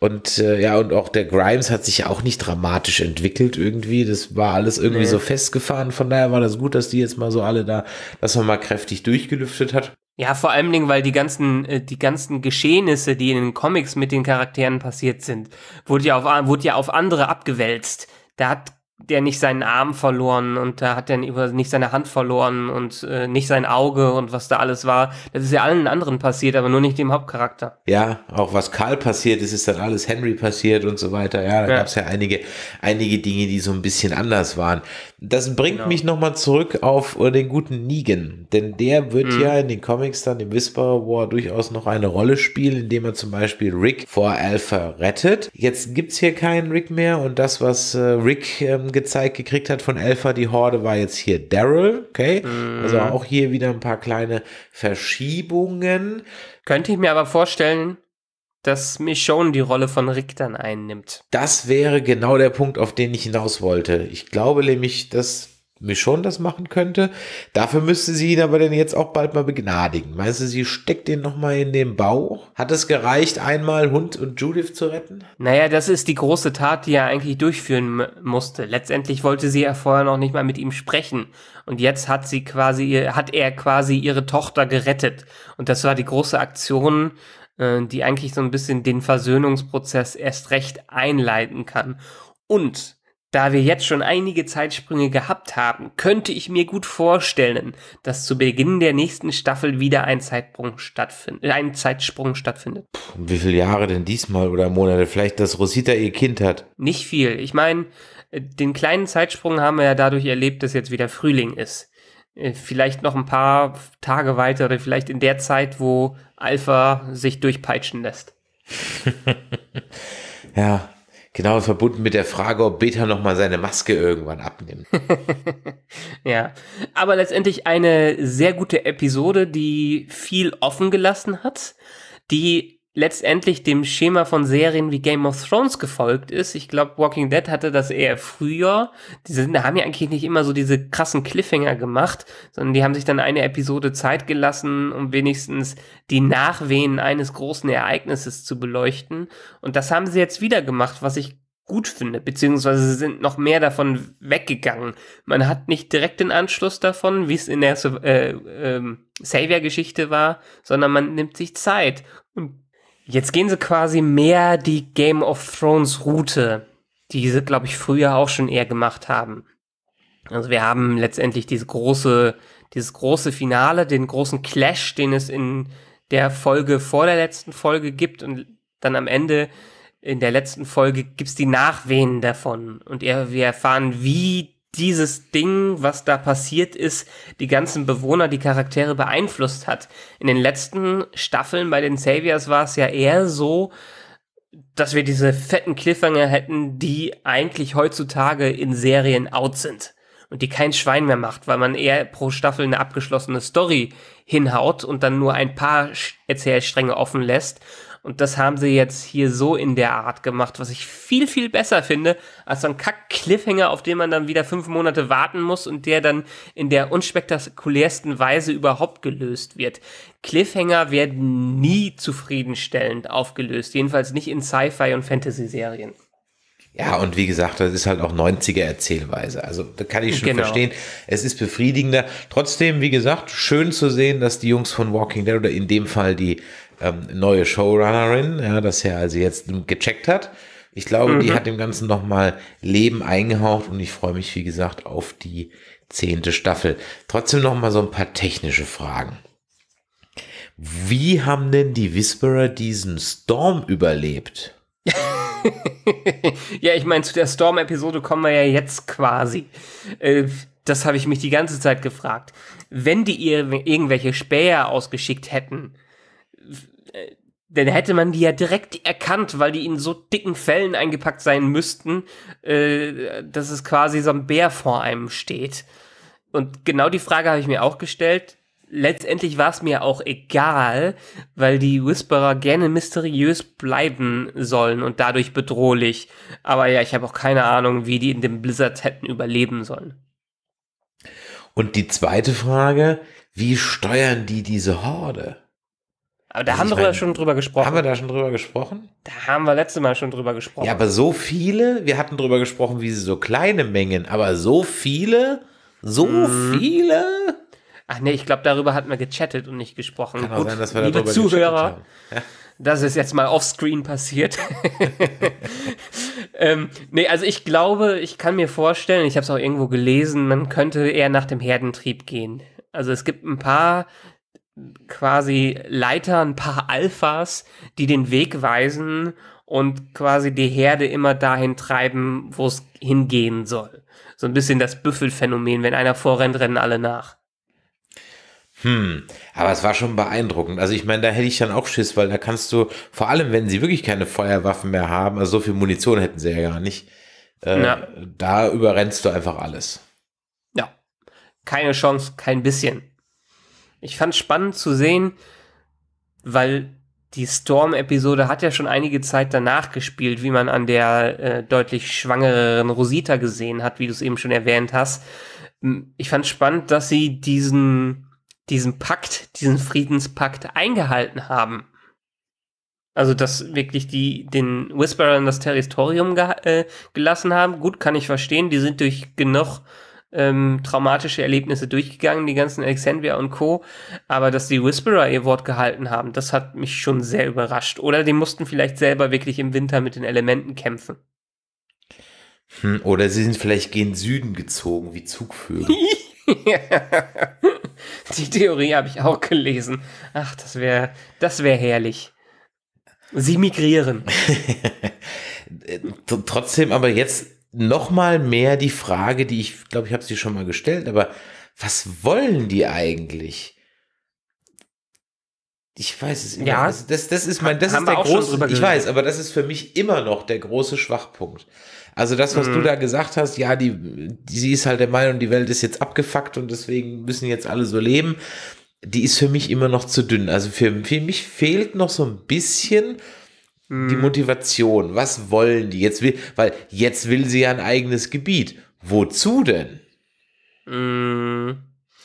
Speaker 1: Und äh, ja, und auch der Grimes hat sich auch nicht dramatisch entwickelt irgendwie. Das war alles irgendwie nee. so festgefahren. Von daher war das gut, dass die jetzt mal so alle da, dass man mal kräftig durchgelüftet hat.
Speaker 2: Ja, vor allem Dingen, weil die ganzen, äh, die ganzen Geschehnisse, die in den Comics mit den Charakteren passiert sind, wurde ja auf, wurde ja auf andere abgewälzt. Da hat der nicht seinen Arm verloren und da hat er nicht seine Hand verloren und äh, nicht sein Auge und was da alles war. Das ist ja allen anderen passiert, aber nur nicht dem Hauptcharakter.
Speaker 1: Ja, auch was Karl passiert ist, ist dann alles Henry passiert und so weiter. Ja, da ja. gab es ja einige, einige Dinge, die so ein bisschen anders waren. Das bringt genau. mich nochmal zurück auf den guten Negan, denn der wird mhm. ja in den Comics dann im Whisperer War durchaus noch eine Rolle spielen, indem er zum Beispiel Rick vor Alpha rettet. Jetzt gibt es hier keinen Rick mehr und das, was äh, Rick ähm, gezeigt gekriegt hat von Alpha die Horde, war jetzt hier Daryl, okay? Mm. Also auch hier wieder ein paar kleine Verschiebungen. Könnte ich mir aber vorstellen,
Speaker 2: dass Michonne die Rolle von Rick dann einnimmt.
Speaker 1: Das wäre genau der Punkt, auf den ich hinaus wollte. Ich glaube nämlich, dass Michon das machen könnte. Dafür müsste sie ihn aber dann jetzt auch bald mal begnadigen. Meinst du, sie steckt den nochmal in den Bauch? Hat es gereicht, einmal Hund und Judith zu retten? Naja, das ist die große Tat, die er eigentlich durchführen
Speaker 2: musste. Letztendlich wollte sie ja vorher noch nicht mal mit ihm sprechen. Und jetzt hat sie quasi, hat er quasi ihre Tochter gerettet. Und das war die große Aktion, äh, die eigentlich so ein bisschen den Versöhnungsprozess erst recht einleiten kann. Und da wir jetzt schon einige Zeitsprünge gehabt haben, könnte ich mir gut vorstellen, dass zu Beginn der nächsten Staffel wieder ein, Zeitsprung stattfindet, äh, ein Zeitsprung stattfindet.
Speaker 1: Puh, wie viele Jahre denn diesmal oder Monate? Vielleicht, dass Rosita ihr Kind hat.
Speaker 2: Nicht viel. Ich meine, äh, den kleinen Zeitsprung haben wir ja dadurch erlebt, dass jetzt wieder Frühling ist. Äh, vielleicht noch ein paar Tage weiter oder vielleicht in der Zeit, wo Alpha sich durchpeitschen
Speaker 1: lässt. ja, Genau, verbunden mit der Frage, ob Beta nochmal seine Maske irgendwann abnimmt.
Speaker 2: ja, aber letztendlich eine sehr gute Episode, die viel offen gelassen hat, die letztendlich dem Schema von Serien wie Game of Thrones gefolgt ist. Ich glaube, Walking Dead hatte das eher früher. Die sind, haben ja eigentlich nicht immer so diese krassen Cliffhanger gemacht, sondern die haben sich dann eine Episode Zeit gelassen, um wenigstens die Nachwehen eines großen Ereignisses zu beleuchten. Und das haben sie jetzt wieder gemacht, was ich gut finde, beziehungsweise sie sind noch mehr davon weggegangen. Man hat nicht direkt den Anschluss davon, wie es in der äh, äh, Savior-Geschichte war, sondern man nimmt sich Zeit. Und Jetzt gehen sie quasi mehr die Game of Thrones Route, die sie, glaube ich, früher auch schon eher gemacht haben. Also wir haben letztendlich diese große, dieses große Finale, den großen Clash, den es in der Folge vor der letzten Folge gibt und dann am Ende in der letzten Folge gibt's die Nachwehen davon und wir erfahren, wie dieses Ding, was da passiert ist, die ganzen Bewohner, die Charaktere beeinflusst hat. In den letzten Staffeln bei den Saviors war es ja eher so, dass wir diese fetten Cliffhanger hätten, die eigentlich heutzutage in Serien out sind und die kein Schwein mehr macht, weil man eher pro Staffel eine abgeschlossene Story hinhaut und dann nur ein paar Erzählstränge offen lässt und das haben sie jetzt hier so in der Art gemacht, was ich viel, viel besser finde, als so ein Kack-Cliffhanger, auf den man dann wieder fünf Monate warten muss und der dann in der unspektakulärsten Weise überhaupt gelöst wird. Cliffhanger werden nie zufriedenstellend aufgelöst, jedenfalls nicht in Sci-Fi und Fantasy-Serien.
Speaker 1: Ja, und wie gesagt, das ist halt auch 90er Erzählweise. Also da kann ich schon genau. verstehen. Es ist befriedigender. Trotzdem, wie gesagt, schön zu sehen, dass die Jungs von Walking Dead oder in dem Fall die ähm, neue Showrunnerin, ja, dass er also jetzt gecheckt hat. Ich glaube, mhm. die hat dem Ganzen nochmal Leben eingehaucht und ich freue mich, wie gesagt, auf die zehnte Staffel. Trotzdem nochmal so ein paar technische Fragen. Wie haben denn die Whisperer diesen Storm überlebt?
Speaker 2: ja, ich meine, zu der Storm-Episode kommen wir ja jetzt quasi. Äh, das habe ich mich die ganze Zeit gefragt. Wenn die ihr irgendwelche Späher ausgeschickt hätten, äh, dann hätte man die ja direkt erkannt, weil die in so dicken Fellen eingepackt sein müssten, äh, dass es quasi so ein Bär vor einem steht. Und genau die Frage habe ich mir auch gestellt. Letztendlich war es mir auch egal, weil die Whisperer gerne mysteriös bleiben sollen und dadurch bedrohlich. Aber ja, ich habe auch keine Ahnung, wie die in dem Blizzard hätten überleben sollen.
Speaker 1: Und die zweite Frage, wie steuern die diese
Speaker 2: Horde? Aber da also haben wir meine, schon drüber gesprochen. Haben wir da schon drüber gesprochen? Da haben wir letztes Mal schon drüber gesprochen. Ja, aber
Speaker 1: so viele, wir hatten drüber gesprochen, wie sie so kleine Mengen, aber so viele, so hm. viele. Ach nee,
Speaker 2: ich glaube, darüber hatten wir gechattet und nicht gesprochen. Kann Gut, sein, dass wir liebe darüber Zuhörer, ja. das ist jetzt mal offscreen passiert. ähm, nee, also ich glaube, ich kann mir vorstellen, ich habe es auch irgendwo gelesen, man könnte eher nach dem Herdentrieb gehen. Also es gibt ein paar quasi Leiter, ein paar Alphas, die den Weg weisen und quasi die Herde immer dahin treiben, wo es hingehen soll. So ein bisschen das Büffelphänomen, wenn einer vorrennt, rennen alle nach.
Speaker 1: Hm, aber es war schon beeindruckend. Also ich meine, da hätte ich dann auch Schiss, weil da kannst du, vor allem wenn sie wirklich keine Feuerwaffen mehr haben, also so viel Munition hätten sie ja gar nicht, äh, ja. da überrennst du einfach alles.
Speaker 2: Ja, keine Chance, kein bisschen. Ich fand spannend zu sehen, weil die Storm-Episode hat ja schon einige Zeit danach gespielt, wie man an der äh, deutlich schwangereren Rosita gesehen hat, wie du es eben schon erwähnt hast. Ich fand spannend, dass sie diesen, diesen Pakt, diesen Friedenspakt eingehalten haben. Also, dass wirklich die den Whisperer in das Territorium ge äh, gelassen haben. Gut, kann ich verstehen. Die sind durch genug ähm, traumatische Erlebnisse durchgegangen, die ganzen Alexandria und Co. Aber dass die Whisperer ihr Wort gehalten haben, das hat mich schon sehr überrascht. Oder die mussten vielleicht selber wirklich im Winter mit den Elementen kämpfen.
Speaker 1: Hm, oder sie sind vielleicht gen Süden gezogen, wie Zugvögel.
Speaker 2: Die Theorie habe ich auch gelesen. Ach, das wäre das wär herrlich.
Speaker 1: Sie migrieren. Äh, trotzdem aber jetzt nochmal mehr die Frage, die ich glaube, ich habe sie schon mal gestellt, aber was wollen die eigentlich? Ich weiß es immer. Ja, das, das, das ist mein, das ist der große, ich weiß, aber das ist für mich immer noch der große Schwachpunkt. Also das, was mhm. du da gesagt hast, ja, die, die, sie ist halt der Meinung, die Welt ist jetzt abgefuckt und deswegen müssen jetzt alle so leben. Die ist für mich immer noch zu dünn. Also für, für mich fehlt noch so ein bisschen, die mhm. Motivation. Was wollen die? Jetzt will, weil jetzt will sie ja ein eigenes Gebiet. Wozu denn? Mm.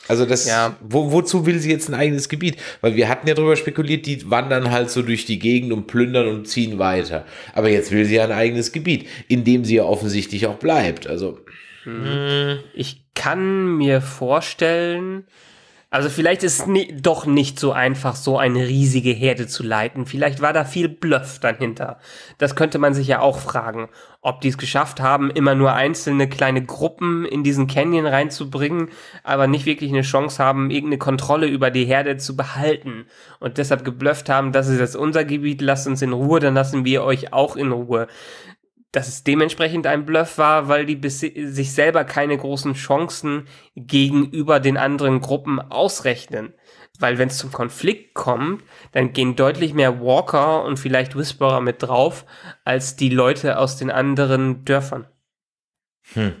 Speaker 1: Also das, ja. wo, wozu will sie jetzt ein eigenes Gebiet? Weil wir hatten ja darüber spekuliert, die wandern halt so durch die Gegend und plündern und ziehen weiter. Aber jetzt will sie ja ein eigenes Gebiet, in dem sie ja offensichtlich auch bleibt. Also
Speaker 2: mhm. ich kann mir vorstellen, also vielleicht ist es ni doch nicht so einfach, so eine riesige Herde zu leiten. Vielleicht war da viel Bluff dahinter. Das könnte man sich ja auch fragen, ob die es geschafft haben, immer nur einzelne kleine Gruppen in diesen Canyon reinzubringen, aber nicht wirklich eine Chance haben, irgendeine Kontrolle über die Herde zu behalten und deshalb geblufft haben, das ist jetzt unser Gebiet, lasst uns in Ruhe, dann lassen wir euch auch in Ruhe dass es dementsprechend ein Bluff war, weil die sich selber keine großen Chancen gegenüber den anderen Gruppen ausrechnen. Weil wenn es zum Konflikt kommt, dann gehen deutlich mehr Walker und vielleicht Whisperer mit drauf, als die Leute aus den anderen Dörfern.
Speaker 1: Hm.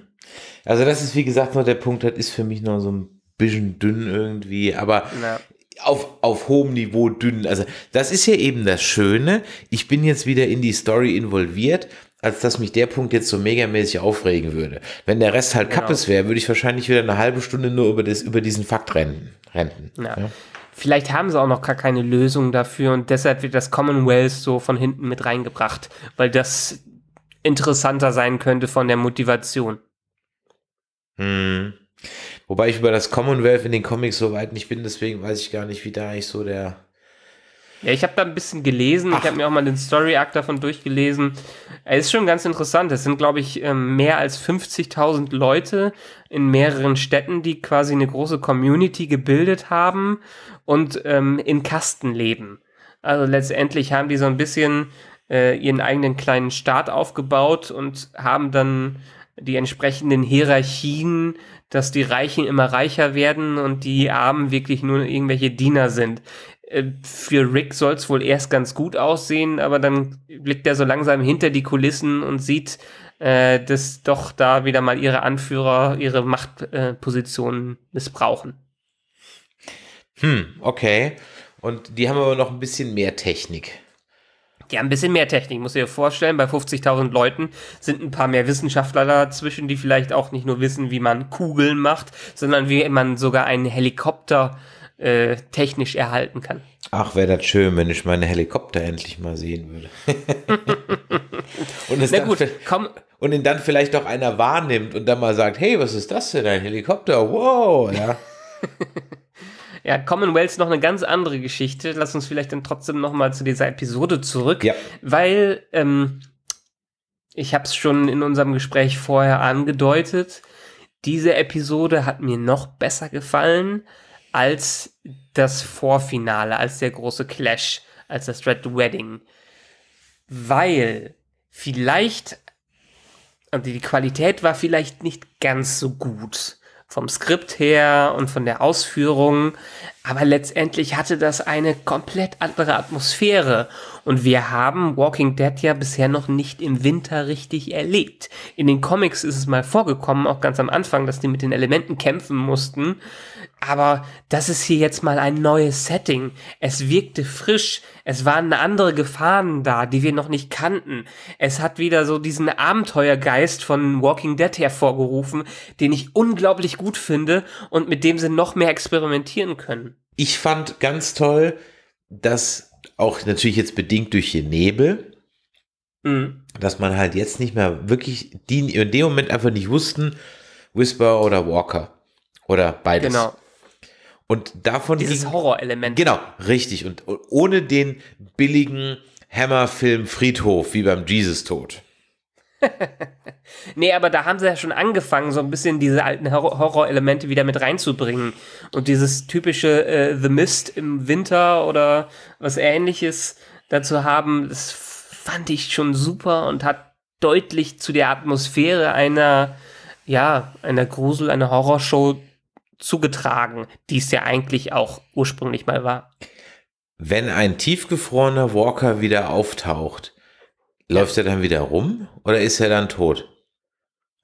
Speaker 1: Also das ist, wie gesagt, nur der Punkt, das ist für mich noch so ein bisschen dünn irgendwie, aber ja. auf, auf hohem Niveau dünn. Also das ist ja eben das Schöne. Ich bin jetzt wieder in die Story involviert als dass mich der Punkt jetzt so megamäßig aufregen würde. Wenn der Rest halt genau. Kappes wäre, würde ich wahrscheinlich wieder eine halbe Stunde nur über, das, über diesen Fakt rennen. rennen.
Speaker 2: Ja. Ja. Vielleicht haben sie auch noch gar keine Lösung dafür und deshalb wird das Commonwealth so von hinten mit reingebracht, weil das interessanter sein könnte von der Motivation.
Speaker 1: Hm. Wobei ich über das Commonwealth in den Comics so weit nicht bin, deswegen weiß ich gar nicht, wie da eigentlich so der,
Speaker 2: ja, ich habe da ein bisschen gelesen. Ach. Ich habe mir auch mal den Story-Arc davon durchgelesen. Er ist schon ganz interessant. Es sind, glaube ich, ähm, mehr als 50.000 Leute in mehreren Städten, die quasi eine große Community gebildet haben und ähm, in Kasten leben. Also letztendlich haben die so ein bisschen äh, ihren eigenen kleinen Staat aufgebaut und haben dann die entsprechenden Hierarchien, dass die Reichen immer reicher werden und die Armen wirklich nur irgendwelche Diener sind. Äh, für Rick soll es wohl erst ganz gut aussehen, aber dann blickt er so langsam hinter die Kulissen und sieht, äh, dass doch da wieder mal ihre Anführer ihre Machtpositionen äh, missbrauchen.
Speaker 1: Hm, okay. Und die haben aber noch ein bisschen mehr Technik.
Speaker 2: Die haben ein bisschen mehr Technik, muss ich dir vorstellen. Bei 50.000 Leuten sind ein paar mehr Wissenschaftler dazwischen, die vielleicht auch nicht nur wissen, wie man Kugeln macht, sondern wie man sogar einen Helikopter äh, äh, technisch erhalten kann.
Speaker 1: Ach, wäre das schön, wenn ich meine Helikopter endlich mal sehen würde. und, es Na gut, dann, komm. und ihn dann vielleicht auch einer wahrnimmt und dann mal sagt, hey, was ist das denn, ein Helikopter? Wow, ja.
Speaker 2: Ja, Commonwealth noch eine ganz andere Geschichte. Lass uns vielleicht dann trotzdem noch mal zu dieser Episode zurück, ja. weil ähm, ich habe es schon in unserem Gespräch vorher angedeutet. Diese Episode hat mir noch besser gefallen, als das Vorfinale, als der große Clash, als das Red Wedding. Weil vielleicht, und die Qualität war vielleicht nicht ganz so gut vom Skript her und von der Ausführung, aber letztendlich hatte das eine komplett andere Atmosphäre und wir haben Walking Dead ja bisher noch nicht im Winter richtig erlebt. In den Comics ist es mal vorgekommen, auch ganz am Anfang, dass die mit den Elementen kämpfen mussten, aber das ist hier jetzt mal ein neues Setting. Es wirkte frisch. Es waren andere Gefahren da, die wir noch nicht kannten. Es hat wieder so diesen Abenteuergeist von Walking Dead hervorgerufen, den ich unglaublich gut finde und mit dem sie noch mehr experimentieren
Speaker 1: können. Ich fand ganz toll, dass auch natürlich jetzt bedingt durch den Nebel, mhm. dass man halt jetzt nicht mehr wirklich die in dem Moment einfach nicht wussten, Whisper oder Walker. Oder beides. Genau. Und davon. Dieses Horrorelement. Genau, richtig. Und, ohne den billigen Hammerfilm Friedhof, wie beim Jesus-Tod.
Speaker 2: nee, aber da haben sie ja schon angefangen, so ein bisschen diese alten Horror-Elemente wieder mit reinzubringen. Und dieses typische äh, The Mist im Winter oder was ähnliches dazu haben, das fand ich schon super und hat deutlich zu der Atmosphäre einer, ja, einer Grusel, einer Horrorshow zugetragen, die es ja eigentlich auch ursprünglich mal war.
Speaker 1: Wenn ein tiefgefrorener Walker wieder auftaucht, läuft er dann wieder rum oder ist er dann tot?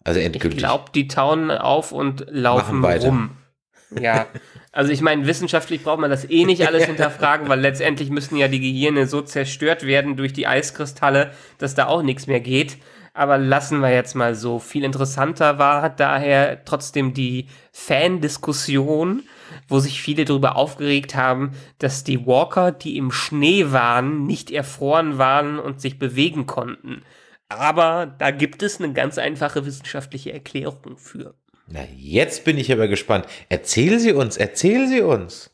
Speaker 1: Also endgültig. Ich glaube,
Speaker 2: die tauen auf und laufen rum. Ja. Also ich meine, wissenschaftlich braucht man das eh nicht alles hinterfragen, weil letztendlich müssen ja die Gehirne so zerstört werden durch die Eiskristalle, dass da auch nichts mehr geht aber lassen wir jetzt mal so. Viel interessanter war daher trotzdem die Fandiskussion, wo sich viele darüber aufgeregt haben, dass die Walker, die im Schnee waren, nicht erfroren waren und sich bewegen konnten. Aber da gibt es eine ganz einfache wissenschaftliche Erklärung für.
Speaker 1: Na, jetzt bin ich aber gespannt. Erzähl Sie uns, erzähl Sie uns.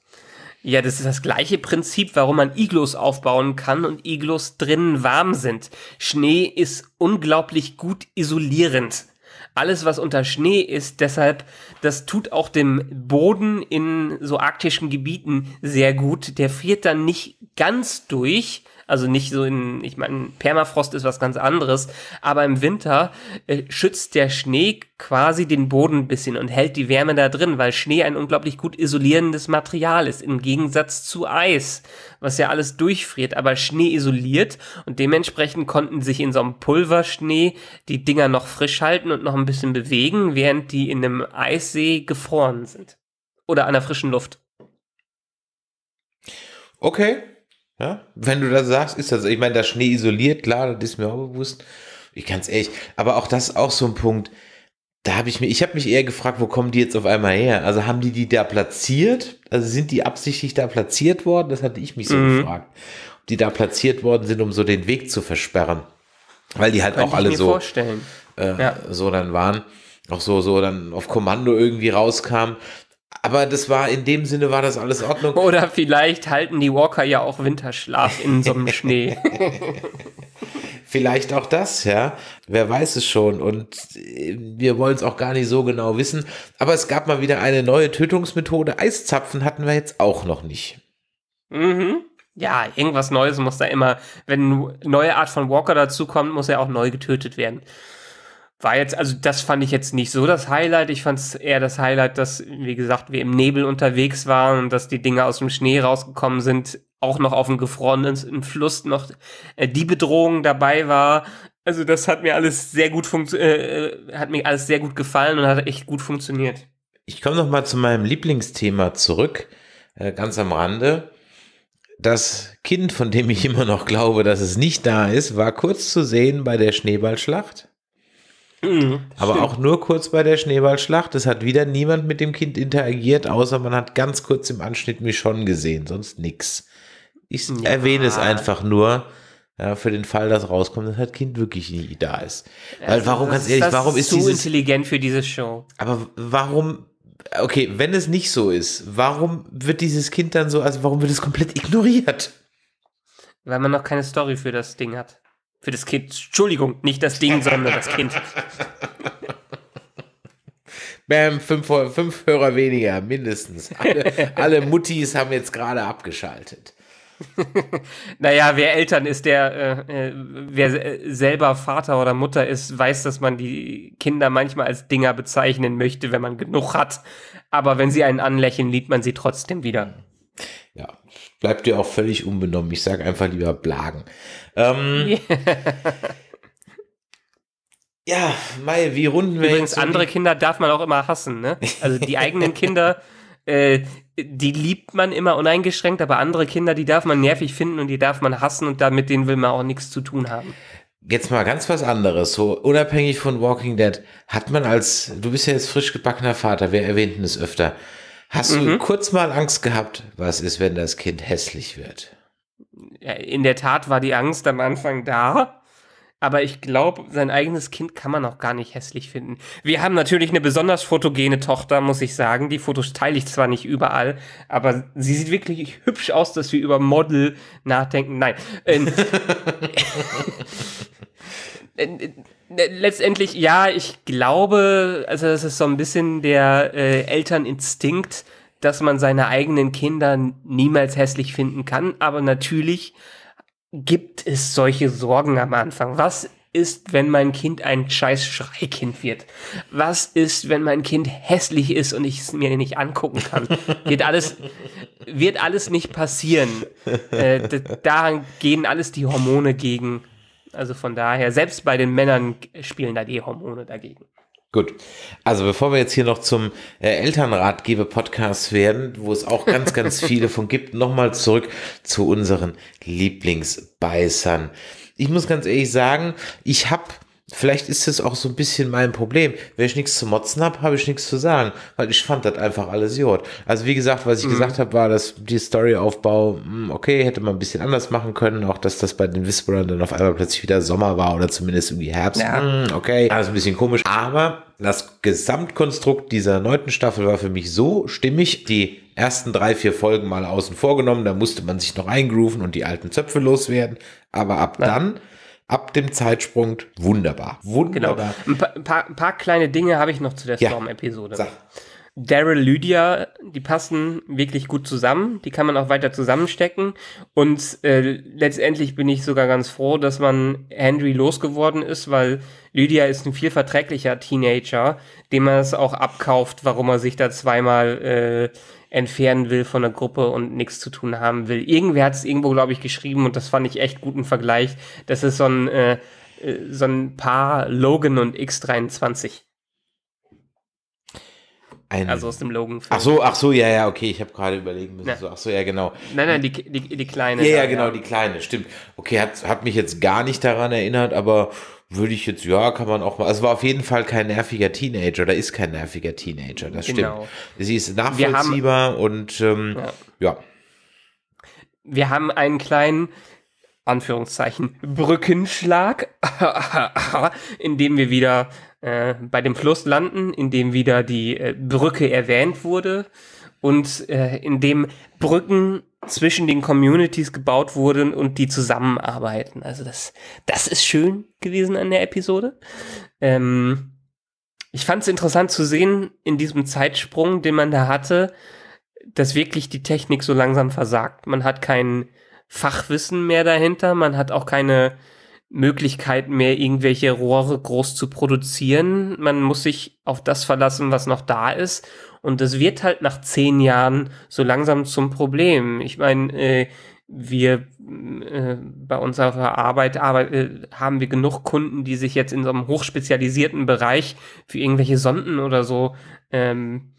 Speaker 2: Ja, das ist das gleiche Prinzip, warum man Iglos aufbauen kann und Iglos drinnen warm sind. Schnee ist unglaublich gut isolierend. Alles, was unter Schnee ist, deshalb, das tut auch dem Boden in so arktischen Gebieten sehr gut. Der friert dann nicht ganz durch, also nicht so in, ich meine, Permafrost ist was ganz anderes, aber im Winter äh, schützt der Schnee quasi den Boden ein bisschen und hält die Wärme da drin, weil Schnee ein unglaublich gut isolierendes Material ist, im Gegensatz zu Eis, was ja alles durchfriert, aber Schnee isoliert und dementsprechend konnten sich in so einem Pulverschnee die Dinger noch frisch halten und noch ein bisschen bewegen, während die in einem Eissee gefroren sind. Oder an der frischen Luft.
Speaker 1: Okay, ja? Wenn du das sagst, ist das, ich meine, der Schnee isoliert, klar, das ist mir auch bewusst. Ich ganz ehrlich, aber auch das ist auch so ein Punkt, da habe ich mir, ich habe mich eher gefragt, wo kommen die jetzt auf einmal her? Also haben die die da platziert? Also sind die absichtlich da platziert worden? Das hatte ich mich so mhm. gefragt. Ob die da platziert worden sind, um so den Weg zu versperren. Weil die halt Kann auch alle so, äh, ja. so dann waren auch so, so dann auf Kommando irgendwie rauskam aber das war in dem Sinne war das alles Ordnung. Oder vielleicht halten die Walker ja auch Winterschlaf in so einem Schnee. vielleicht auch das, ja. Wer weiß es schon. Und äh, wir wollen es auch gar nicht so genau wissen. Aber es gab mal wieder eine neue Tötungsmethode. Eiszapfen hatten wir jetzt auch noch nicht.
Speaker 2: Mhm. Ja, irgendwas Neues muss da immer. Wenn eine neue Art von Walker dazukommt, muss er auch neu getötet werden war jetzt, also das fand ich jetzt nicht so das Highlight. Ich fand es eher das Highlight, dass, wie gesagt, wir im Nebel unterwegs waren und dass die Dinge aus dem Schnee rausgekommen sind, auch noch auf dem gefrorenen Fluss noch äh, die Bedrohung dabei war. Also das hat mir alles sehr gut äh, hat mir alles sehr gut gefallen und hat echt gut funktioniert.
Speaker 1: Ich komme noch mal zu meinem Lieblingsthema zurück, äh, ganz am Rande. Das Kind, von dem ich immer noch glaube, dass es nicht da ist, war kurz zu sehen bei der Schneeballschlacht. Mhm, Aber stimmt. auch nur kurz bei der Schneeballschlacht. Es hat wieder niemand mit dem Kind interagiert, außer man hat ganz kurz im Anschnitt mich schon gesehen, sonst nix. Ich ja. erwähne es einfach nur. Ja, für den Fall, dass rauskommt, dass das Kind wirklich nie da ist. Weil also, warum, ganz ehrlich, warum ist, ist dieses... intelligent für diese Show. Aber warum okay, wenn es nicht so ist, warum wird dieses Kind dann so, also warum wird es komplett ignoriert? Weil man noch keine Story für das
Speaker 2: Ding hat. Für das Kind. Entschuldigung, nicht das Ding, sondern das Kind.
Speaker 1: Bam, fünf, fünf Hörer weniger, mindestens. Alle, alle Muttis haben jetzt gerade abgeschaltet. naja, wer Eltern ist, der,
Speaker 2: äh, äh wer selber Vater oder Mutter ist, weiß, dass man die Kinder manchmal als Dinger bezeichnen möchte, wenn man genug hat. Aber wenn sie einen anlächeln, liebt man sie trotzdem wieder.
Speaker 1: Ja, Bleibt dir auch völlig unbenommen. Ich sage einfach lieber Blagen. Ähm, ja, Mai, wie runden wir Übrigens, jetzt
Speaker 2: andere die? Kinder darf man auch immer hassen, ne? Also die eigenen Kinder, äh, die liebt man immer uneingeschränkt, aber andere Kinder, die darf man nervig finden und die darf man hassen und damit denen will man auch nichts zu tun haben.
Speaker 1: Jetzt mal ganz was anderes, so unabhängig von Walking Dead, hat man als, du bist ja jetzt frisch gebackener Vater, wir erwähnten es öfter, Hast mhm. du kurz mal Angst gehabt, was ist, wenn das Kind hässlich wird?
Speaker 2: In der Tat war die Angst am Anfang da. Aber ich glaube, sein eigenes Kind kann man auch gar nicht hässlich finden. Wir haben natürlich eine besonders fotogene Tochter, muss ich sagen. Die Fotos teile ich zwar nicht überall, aber sie sieht wirklich hübsch aus, dass wir über Model nachdenken. Nein. Äh, äh, letztendlich, ja, ich glaube, also das ist so ein bisschen der äh, Elterninstinkt, dass man seine eigenen Kinder niemals hässlich finden kann. Aber natürlich gibt es solche Sorgen am Anfang. Was ist, wenn mein Kind ein scheiß Schreikind wird? Was ist, wenn mein Kind hässlich ist und ich es mir nicht angucken kann? wird alles, wird alles nicht passieren. Äh, daran gehen alles die Hormone gegen. Also von daher, selbst bei den Männern spielen da die Hormone dagegen.
Speaker 1: Gut. Also bevor wir jetzt hier noch zum äh, Elternratgeber-Podcast werden, wo es auch ganz, ganz viele von gibt, nochmal zurück zu unseren Lieblingsbeißern. Ich muss ganz ehrlich sagen, ich habe vielleicht ist das auch so ein bisschen mein Problem. Wenn ich nichts zu motzen habe, habe ich nichts zu sagen, weil ich fand das einfach alles Jod. Also wie gesagt, was ich mhm. gesagt habe, war, dass die Storyaufbau, hm, okay, hätte man ein bisschen anders machen können, auch dass das bei den Whisperern dann auf einmal plötzlich wieder Sommer war oder zumindest irgendwie Herbst. Ja. Hm, okay, also ein bisschen komisch, aber das Gesamtkonstrukt dieser neunten Staffel war für mich so stimmig, die ersten drei, vier Folgen mal außen vor genommen, da musste man sich noch eingrooven und die alten Zöpfe loswerden, aber ab ja. dann ab dem Zeitsprung wunderbar. Genau. Wunderbar. Genau.
Speaker 2: Ein, pa ein, paar, ein paar, kleine Dinge habe ich noch zu der Storm-Episode. Ja, Daryl Lydia, die passen wirklich gut zusammen. Die kann man auch weiter zusammenstecken. Und äh, letztendlich bin ich sogar ganz froh, dass man Henry losgeworden ist, weil Lydia ist ein viel verträglicher Teenager, dem man es auch abkauft, warum er sich da zweimal äh, entfernen will von der Gruppe und nichts zu tun haben will. Irgendwer hat es irgendwo, glaube ich, geschrieben und das fand ich echt guten Vergleich. Das ist so ein, äh, äh so ein Paar Logan und X23. Ein also aus dem Logan-Film. Ach so, ach
Speaker 1: so, ja, ja, okay, ich habe gerade überlegen müssen. Ja. ach so, ja, genau. Nein, nein, die, die, die kleine. Ja, ja, genau, ja. die kleine, stimmt. Okay, hat, hat mich jetzt gar nicht daran erinnert, aber würde ich jetzt, ja, kann man auch mal. Also war auf jeden Fall kein nerviger Teenager oder ist kein nerviger Teenager, das genau. stimmt. Sie ist nachvollziehbar haben, und ähm, ja. ja.
Speaker 2: Wir haben einen kleinen, Anführungszeichen, Brückenschlag, in dem wir wieder äh, bei dem Fluss landen, in dem wieder die äh, Brücke erwähnt wurde und äh, in dem Brücken zwischen den Communities gebaut wurden und die zusammenarbeiten. Also das, das ist schön gewesen an der Episode. Ähm, ich fand es interessant zu sehen in diesem Zeitsprung, den man da hatte, dass wirklich die Technik so langsam versagt. Man hat kein Fachwissen mehr dahinter, man hat auch keine Möglichkeit mehr, irgendwelche Rohre groß zu produzieren. Man muss sich auf das verlassen, was noch da ist. Und das wird halt nach zehn Jahren so langsam zum Problem. Ich meine, äh, wir äh, bei unserer Arbeit, Arbeit äh, haben wir genug Kunden, die sich jetzt in so einem hochspezialisierten Bereich für irgendwelche Sonden oder so ähm,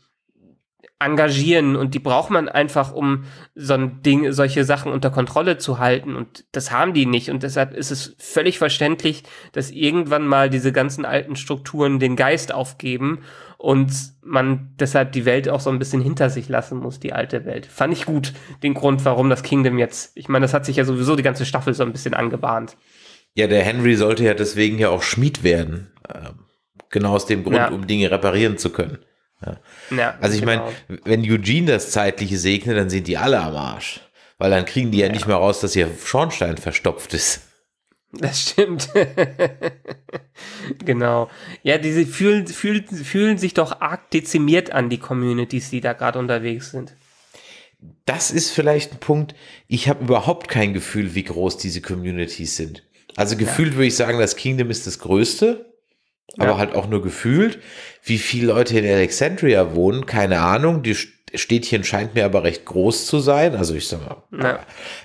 Speaker 2: engagieren und die braucht man einfach, um so ein Ding, solche Sachen unter Kontrolle zu halten und das haben die nicht und deshalb ist es völlig verständlich, dass irgendwann mal diese ganzen alten Strukturen den Geist aufgeben und man deshalb die Welt auch so ein bisschen hinter sich lassen muss, die alte Welt. Fand ich gut den Grund, warum das Kingdom jetzt, ich meine, das hat sich ja sowieso die ganze Staffel so ein bisschen angebahnt.
Speaker 1: Ja, der Henry sollte ja deswegen ja auch Schmied werden. Ähm, genau aus dem Grund, ja. um Dinge reparieren zu können. Ja. Ja, also ich genau. meine, wenn Eugene das Zeitliche segnet, dann sind die alle am Arsch. Weil dann kriegen die ja, ja. nicht mehr raus, dass ihr Schornstein verstopft ist.
Speaker 2: Das stimmt. genau. Ja, diese fühlen, fühlen, fühlen sich doch arg dezimiert an, die Communities, die da gerade unterwegs sind.
Speaker 1: Das ist vielleicht ein Punkt. Ich habe überhaupt kein Gefühl, wie groß diese Communities sind. Also gefühlt würde ich sagen, das Kingdom ist das größte aber ja. halt auch nur gefühlt. Wie viele Leute in Alexandria wohnen, keine Ahnung. Die Städtchen scheint mir aber recht groß zu sein. Also ich sag mal, ja.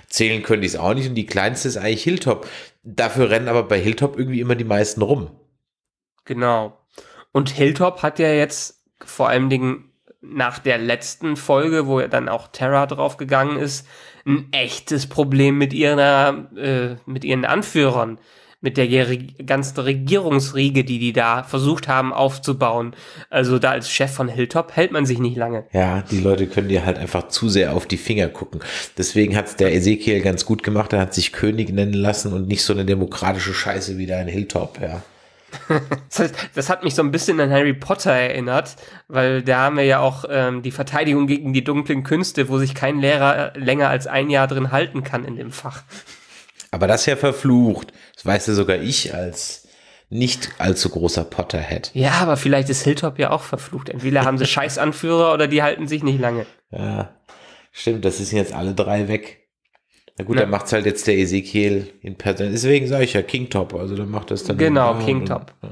Speaker 1: zählen könnte ich es auch nicht. Und die kleinste ist eigentlich Hilltop. Dafür rennen aber bei Hilltop irgendwie immer die meisten rum. Genau. Und Hilltop
Speaker 2: hat ja jetzt vor allen Dingen nach der letzten Folge, wo dann auch Terra draufgegangen ist, ein echtes Problem mit ihrer, äh, mit ihren Anführern mit der ganzen Regierungsriege, die die da versucht haben aufzubauen. Also da als Chef von Hilltop hält man sich nicht lange.
Speaker 1: Ja, die Leute können dir halt einfach zu sehr auf die Finger gucken. Deswegen hat es der Ezekiel ganz gut gemacht. Er hat sich König nennen lassen und nicht so eine demokratische Scheiße wie dein Hilltop, ja.
Speaker 2: Das, das, hat mich so ein bisschen an Harry Potter erinnert, weil da haben wir ja auch ähm, die Verteidigung gegen die dunklen Künste, wo sich kein Lehrer äh, länger als ein Jahr drin halten kann in dem Fach.
Speaker 1: Aber das ist ja verflucht. Das weiß ja sogar ich als nicht allzu großer Potterhead.
Speaker 2: Ja, aber vielleicht ist Hilltop ja auch verflucht. Entweder haben sie Scheißanführer oder die halten sich nicht lange.
Speaker 1: Ja, stimmt, das sind jetzt alle drei weg. Na gut, Na. dann es halt jetzt der Ezekiel in Person. Deswegen sage ich ja Kingtop, also dann macht das dann. Genau, genau Kingtop. Ja.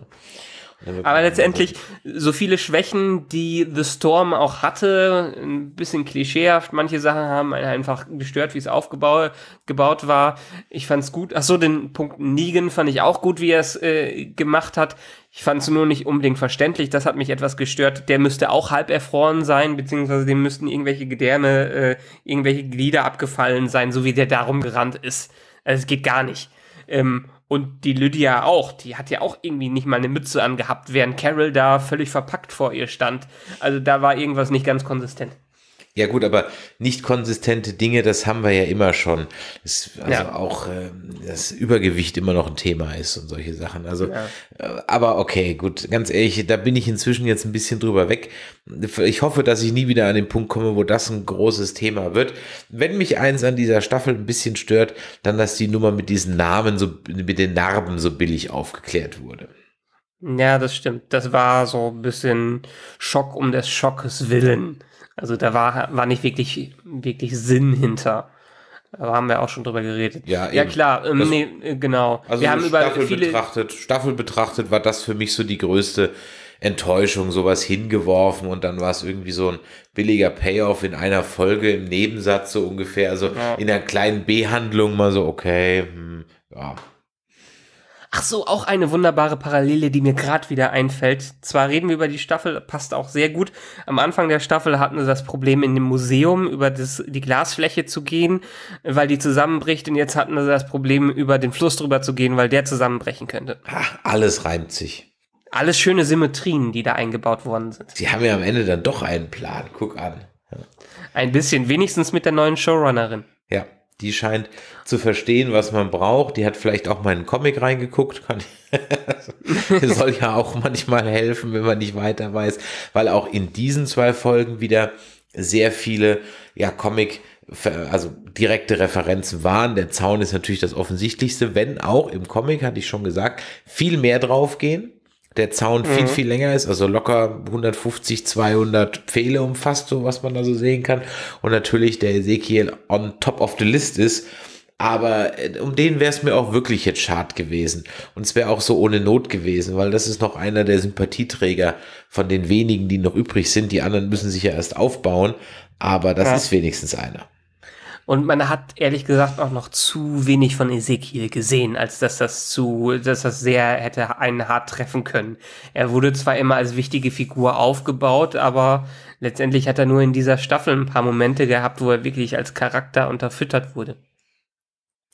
Speaker 1: Aber letztendlich so
Speaker 2: viele Schwächen, die The Storm auch hatte, ein bisschen klischeehaft. Manche Sachen haben einen einfach gestört, wie es aufgebaut gebaut war. Ich fand's gut. Ach so, den Punkt Negan fand ich auch gut, wie er es äh, gemacht hat. Ich fand's nur nicht unbedingt verständlich. Das hat mich etwas gestört. Der müsste auch halb erfroren sein, beziehungsweise dem müssten irgendwelche Gedärme, äh, irgendwelche Glieder abgefallen sein, so wie der darum gerannt ist. Also es geht gar nicht. Ähm, und die Lydia auch, die hat ja auch irgendwie nicht mal eine Mütze angehabt, während Carol da völlig verpackt vor ihr stand. Also da war irgendwas nicht ganz konsistent.
Speaker 1: Ja gut, aber nicht konsistente Dinge, das haben wir ja immer schon. Das, also ja. auch äh, das Übergewicht immer noch ein Thema ist und solche Sachen. Also, ja. äh, aber okay, gut, ganz ehrlich, da bin ich inzwischen jetzt ein bisschen drüber weg. Ich hoffe, dass ich nie wieder an den Punkt komme, wo das ein großes Thema wird. Wenn mich eins an dieser Staffel ein bisschen stört, dann dass die Nummer mit diesen Namen so mit den Narben so billig aufgeklärt wurde.
Speaker 2: Ja, das stimmt. Das war so ein bisschen Schock um des Schockes willen. Also da war, war nicht wirklich, wirklich Sinn hinter. Da haben wir auch schon drüber geredet. Ja, ja klar, ähm, das, nee, äh, genau. Also wir haben über Staffel viele
Speaker 1: betrachtet, Staffel betrachtet war das für mich so die größte Enttäuschung, sowas hingeworfen und dann war es irgendwie so ein billiger Payoff in einer Folge im Nebensatz so ungefähr, also ja. in einer kleinen Behandlung mal so okay, hm, ja,
Speaker 2: Ach so, auch eine wunderbare Parallele, die mir gerade wieder einfällt. Zwar reden wir über die Staffel, passt auch sehr gut. Am Anfang der Staffel hatten sie das Problem, in dem Museum über das, die Glasfläche zu gehen, weil die zusammenbricht. Und jetzt hatten sie das Problem, über den Fluss drüber zu gehen, weil der zusammenbrechen könnte. Ach, alles reimt sich. Alles schöne Symmetrien, die da eingebaut worden sind. Sie haben ja
Speaker 1: am Ende dann doch einen Plan. Guck an. Ja.
Speaker 2: Ein bisschen, wenigstens mit der
Speaker 1: neuen Showrunnerin. Ja die scheint zu verstehen, was man braucht. Die hat vielleicht auch meinen Comic reingeguckt. Kann soll ja auch manchmal helfen, wenn man nicht weiter weiß, weil auch in diesen zwei Folgen wieder sehr viele ja, Comic- also direkte Referenzen waren. Der Zaun ist natürlich das Offensichtlichste, wenn auch im Comic, hatte ich schon gesagt, viel mehr draufgehen der Zaun viel, mhm. viel länger ist, also locker 150, 200 Pfähle umfasst, so was man da so sehen kann. Und natürlich der Ezekiel on top of the list ist. Aber äh, um den wäre es mir auch wirklich jetzt schad gewesen. Und es wäre auch so ohne Not gewesen, weil das ist noch einer der Sympathieträger von den wenigen, die noch übrig sind. Die anderen müssen sich ja erst aufbauen. Aber das ja. ist wenigstens einer.
Speaker 2: Und man hat ehrlich gesagt auch noch zu wenig von Ezekiel gesehen, als dass das zu, dass das sehr hätte einen hart treffen können. Er wurde zwar immer als wichtige Figur aufgebaut, aber letztendlich hat er nur in dieser Staffel ein paar Momente gehabt, wo er wirklich als Charakter unterfüttert wurde.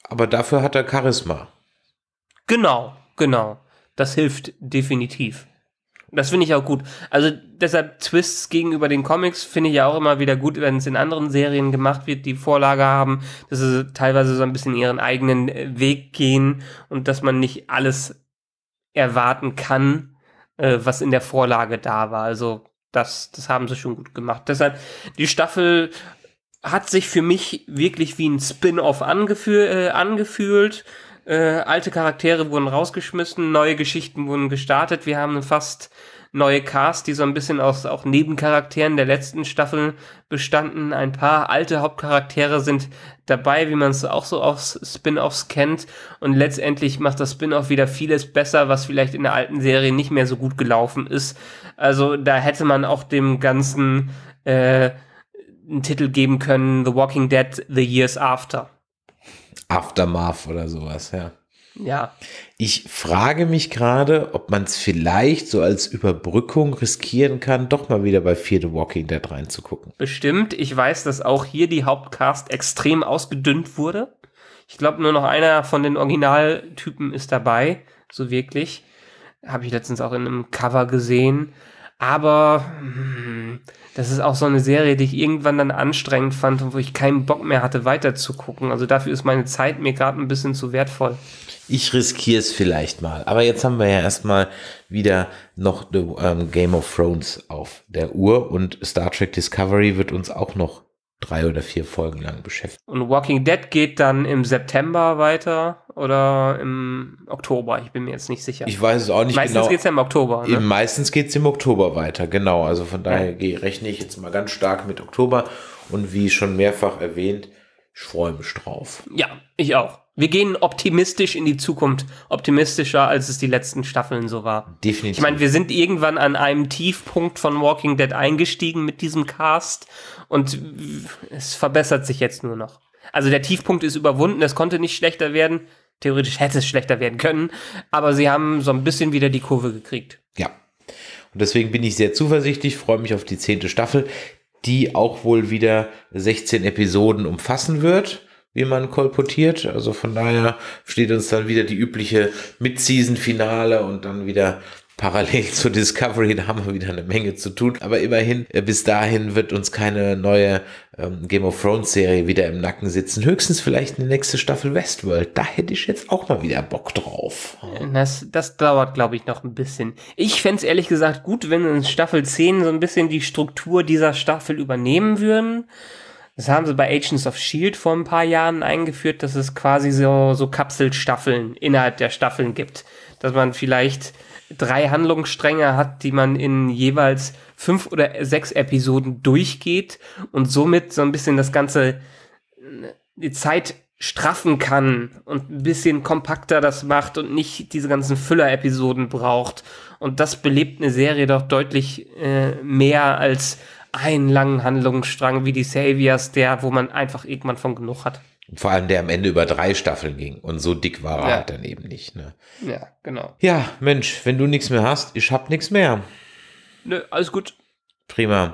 Speaker 1: Aber dafür hat er Charisma.
Speaker 2: Genau, genau. Das hilft definitiv. Das finde ich auch gut. Also deshalb Twists gegenüber den Comics finde ich ja auch immer wieder gut, wenn es in anderen Serien gemacht wird, die Vorlage haben, dass sie teilweise so ein bisschen ihren eigenen äh, Weg gehen und dass man nicht alles erwarten kann, äh, was in der Vorlage da war. Also das, das haben sie schon gut gemacht. Deshalb die Staffel hat sich für mich wirklich wie ein Spin-off angefühl, äh, angefühlt. Äh, alte Charaktere wurden rausgeschmissen, neue Geschichten wurden gestartet. Wir haben fast neue Cast, die so ein bisschen aus auch Nebencharakteren der letzten Staffel bestanden. Ein paar alte Hauptcharaktere sind dabei, wie man es auch so aus Spin-offs kennt. Und letztendlich macht das Spin-off wieder vieles besser, was vielleicht in der alten Serie nicht mehr so gut gelaufen ist. Also da hätte man auch dem ganzen äh, einen Titel geben können: The Walking Dead: The Years After.
Speaker 1: Aftermath oder sowas, ja. Ja. Ich frage mich gerade, ob man es vielleicht so als Überbrückung riskieren kann, doch mal wieder bei Fear the Walking Dead reinzugucken.
Speaker 2: Bestimmt. Ich weiß, dass auch hier die Hauptcast extrem ausgedünnt wurde. Ich glaube, nur noch einer von den Originaltypen ist dabei. So wirklich. Habe ich letztens auch in einem Cover gesehen. Aber hm, das ist auch so eine Serie, die ich irgendwann dann anstrengend fand und wo ich keinen Bock mehr hatte, weiterzugucken. Also dafür ist meine Zeit mir gerade ein bisschen zu wertvoll.
Speaker 1: Ich riskiere es vielleicht mal. Aber jetzt haben wir ja erstmal wieder noch ähm, Game of Thrones auf der Uhr und Star Trek Discovery wird uns auch noch drei oder vier Folgen lang beschäftigt.
Speaker 2: Und Walking Dead geht dann im September weiter oder im Oktober? Ich bin mir jetzt nicht sicher. Ich weiß es auch nicht meistens genau. Meistens geht es ja im Oktober. Ne?
Speaker 1: Meistens geht es im Oktober weiter, genau. Also von daher ja. rechne ich jetzt mal ganz stark mit Oktober. Und wie schon mehrfach erwähnt, ich freue mich drauf.
Speaker 2: Ja, ich auch. Wir gehen optimistisch in die Zukunft, optimistischer, als es die letzten Staffeln so war. Definitiv. Ich meine, wir sind irgendwann an einem Tiefpunkt von Walking Dead eingestiegen mit diesem Cast und es verbessert sich jetzt nur noch. Also der Tiefpunkt ist überwunden, es konnte nicht schlechter werden. Theoretisch hätte es schlechter werden können, aber sie haben so ein bisschen wieder die Kurve gekriegt.
Speaker 1: Ja. Und deswegen bin ich sehr zuversichtlich, freue mich auf die zehnte Staffel, die auch wohl wieder 16 Episoden umfassen wird wie man kolportiert. Also von daher steht uns dann wieder die übliche Mid-Season-Finale und dann wieder parallel zu Discovery, da haben wir wieder eine Menge zu tun. Aber immerhin, äh, bis dahin wird uns keine neue ähm, Game of Thrones Serie wieder im Nacken sitzen. Höchstens vielleicht eine nächste Staffel Westworld. Da hätte ich jetzt auch mal wieder Bock drauf.
Speaker 2: Äh, das, das dauert, glaube ich, noch ein bisschen. Ich fände es ehrlich gesagt gut, wenn in Staffel 10 so ein bisschen die Struktur dieser Staffel übernehmen würden. Das haben sie bei Agents of Shield vor ein paar Jahren eingeführt, dass es quasi so, so Kapselstaffeln innerhalb der Staffeln gibt. Dass man vielleicht drei Handlungsstränge hat, die man in jeweils fünf oder sechs Episoden durchgeht und somit so ein bisschen das ganze äh, die Zeit straffen kann und ein bisschen kompakter das macht und nicht diese ganzen Füller-Episoden braucht. Und das belebt eine Serie doch deutlich äh, mehr als einen langen Handlungsstrang wie die Saviors, der, wo man einfach irgendwann von genug hat.
Speaker 1: Vor allem der am Ende über drei Staffeln ging und so dick war er ja. halt dann eben nicht. Ne?
Speaker 2: Ja, genau.
Speaker 1: Ja, Mensch, wenn du nichts mehr hast, ich hab nichts mehr. Nö, alles gut. Prima.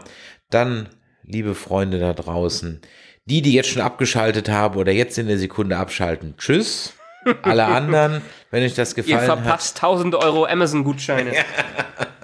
Speaker 1: Dann, liebe Freunde da draußen, die, die jetzt schon abgeschaltet haben oder jetzt in der Sekunde abschalten, tschüss. Alle anderen, wenn euch das gefallen hat. Ihr
Speaker 2: verpasst hat, 1000 Euro Amazon-Gutscheine. Ja.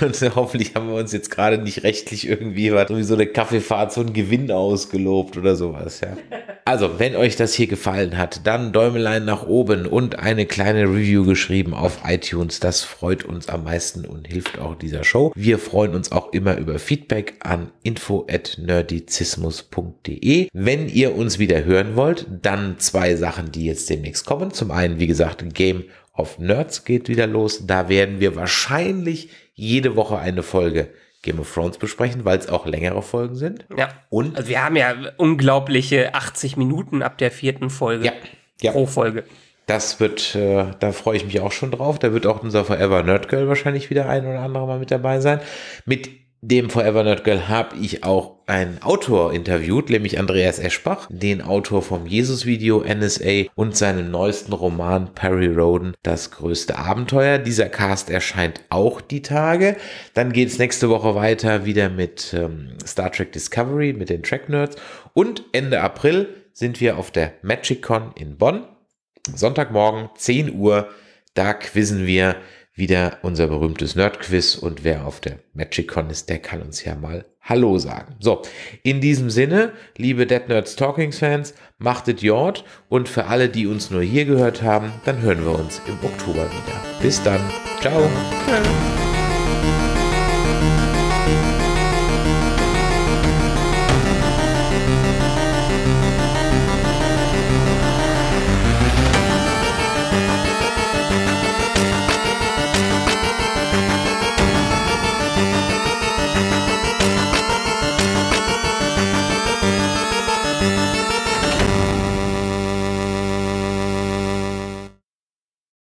Speaker 1: Und hoffentlich haben wir uns jetzt gerade nicht rechtlich irgendwie was, irgendwie so eine Kaffeefahrt, so einen Gewinn ausgelobt oder sowas, ja. Also, wenn euch das hier gefallen hat, dann Däumelein nach oben und eine kleine Review geschrieben auf iTunes. Das freut uns am meisten und hilft auch dieser Show. Wir freuen uns auch immer über Feedback an info.nerdizismus.de. Wenn ihr uns wieder hören wollt, dann zwei Sachen, die jetzt demnächst kommen. Zum einen, wie gesagt, Game of Nerds geht wieder los. Da werden wir wahrscheinlich jede Woche eine Folge Game of Thrones besprechen, weil es auch längere Folgen sind. Ja. Und
Speaker 2: also wir haben ja unglaubliche 80 Minuten ab der vierten Folge. Ja.
Speaker 1: ja. Pro Folge. Das wird, äh, da freue ich mich auch schon drauf. Da wird auch unser Forever Nerd Girl wahrscheinlich wieder ein oder andere Mal mit dabei sein. Mit dem Forever Nerd Girl habe ich auch einen Autor interviewt, nämlich Andreas Eschbach, den Autor vom Jesus-Video NSA und seinem neuesten Roman Perry Roden, das größte Abenteuer. Dieser Cast erscheint auch die Tage. Dann geht es nächste Woche weiter wieder mit ähm, Star Trek Discovery, mit den Track Nerds. Und Ende April sind wir auf der MagicCon in Bonn. Sonntagmorgen, 10 Uhr, da quizzen wir wieder unser berühmtes Nerdquiz und wer auf der MagicCon ist, der kann uns ja mal Hallo sagen. So, in diesem Sinne, liebe Dead Nerds Talkings Fans, machtet Jord und für alle, die uns nur hier gehört haben, dann hören wir uns im Oktober wieder. Bis dann. Ciao.
Speaker 2: Ja.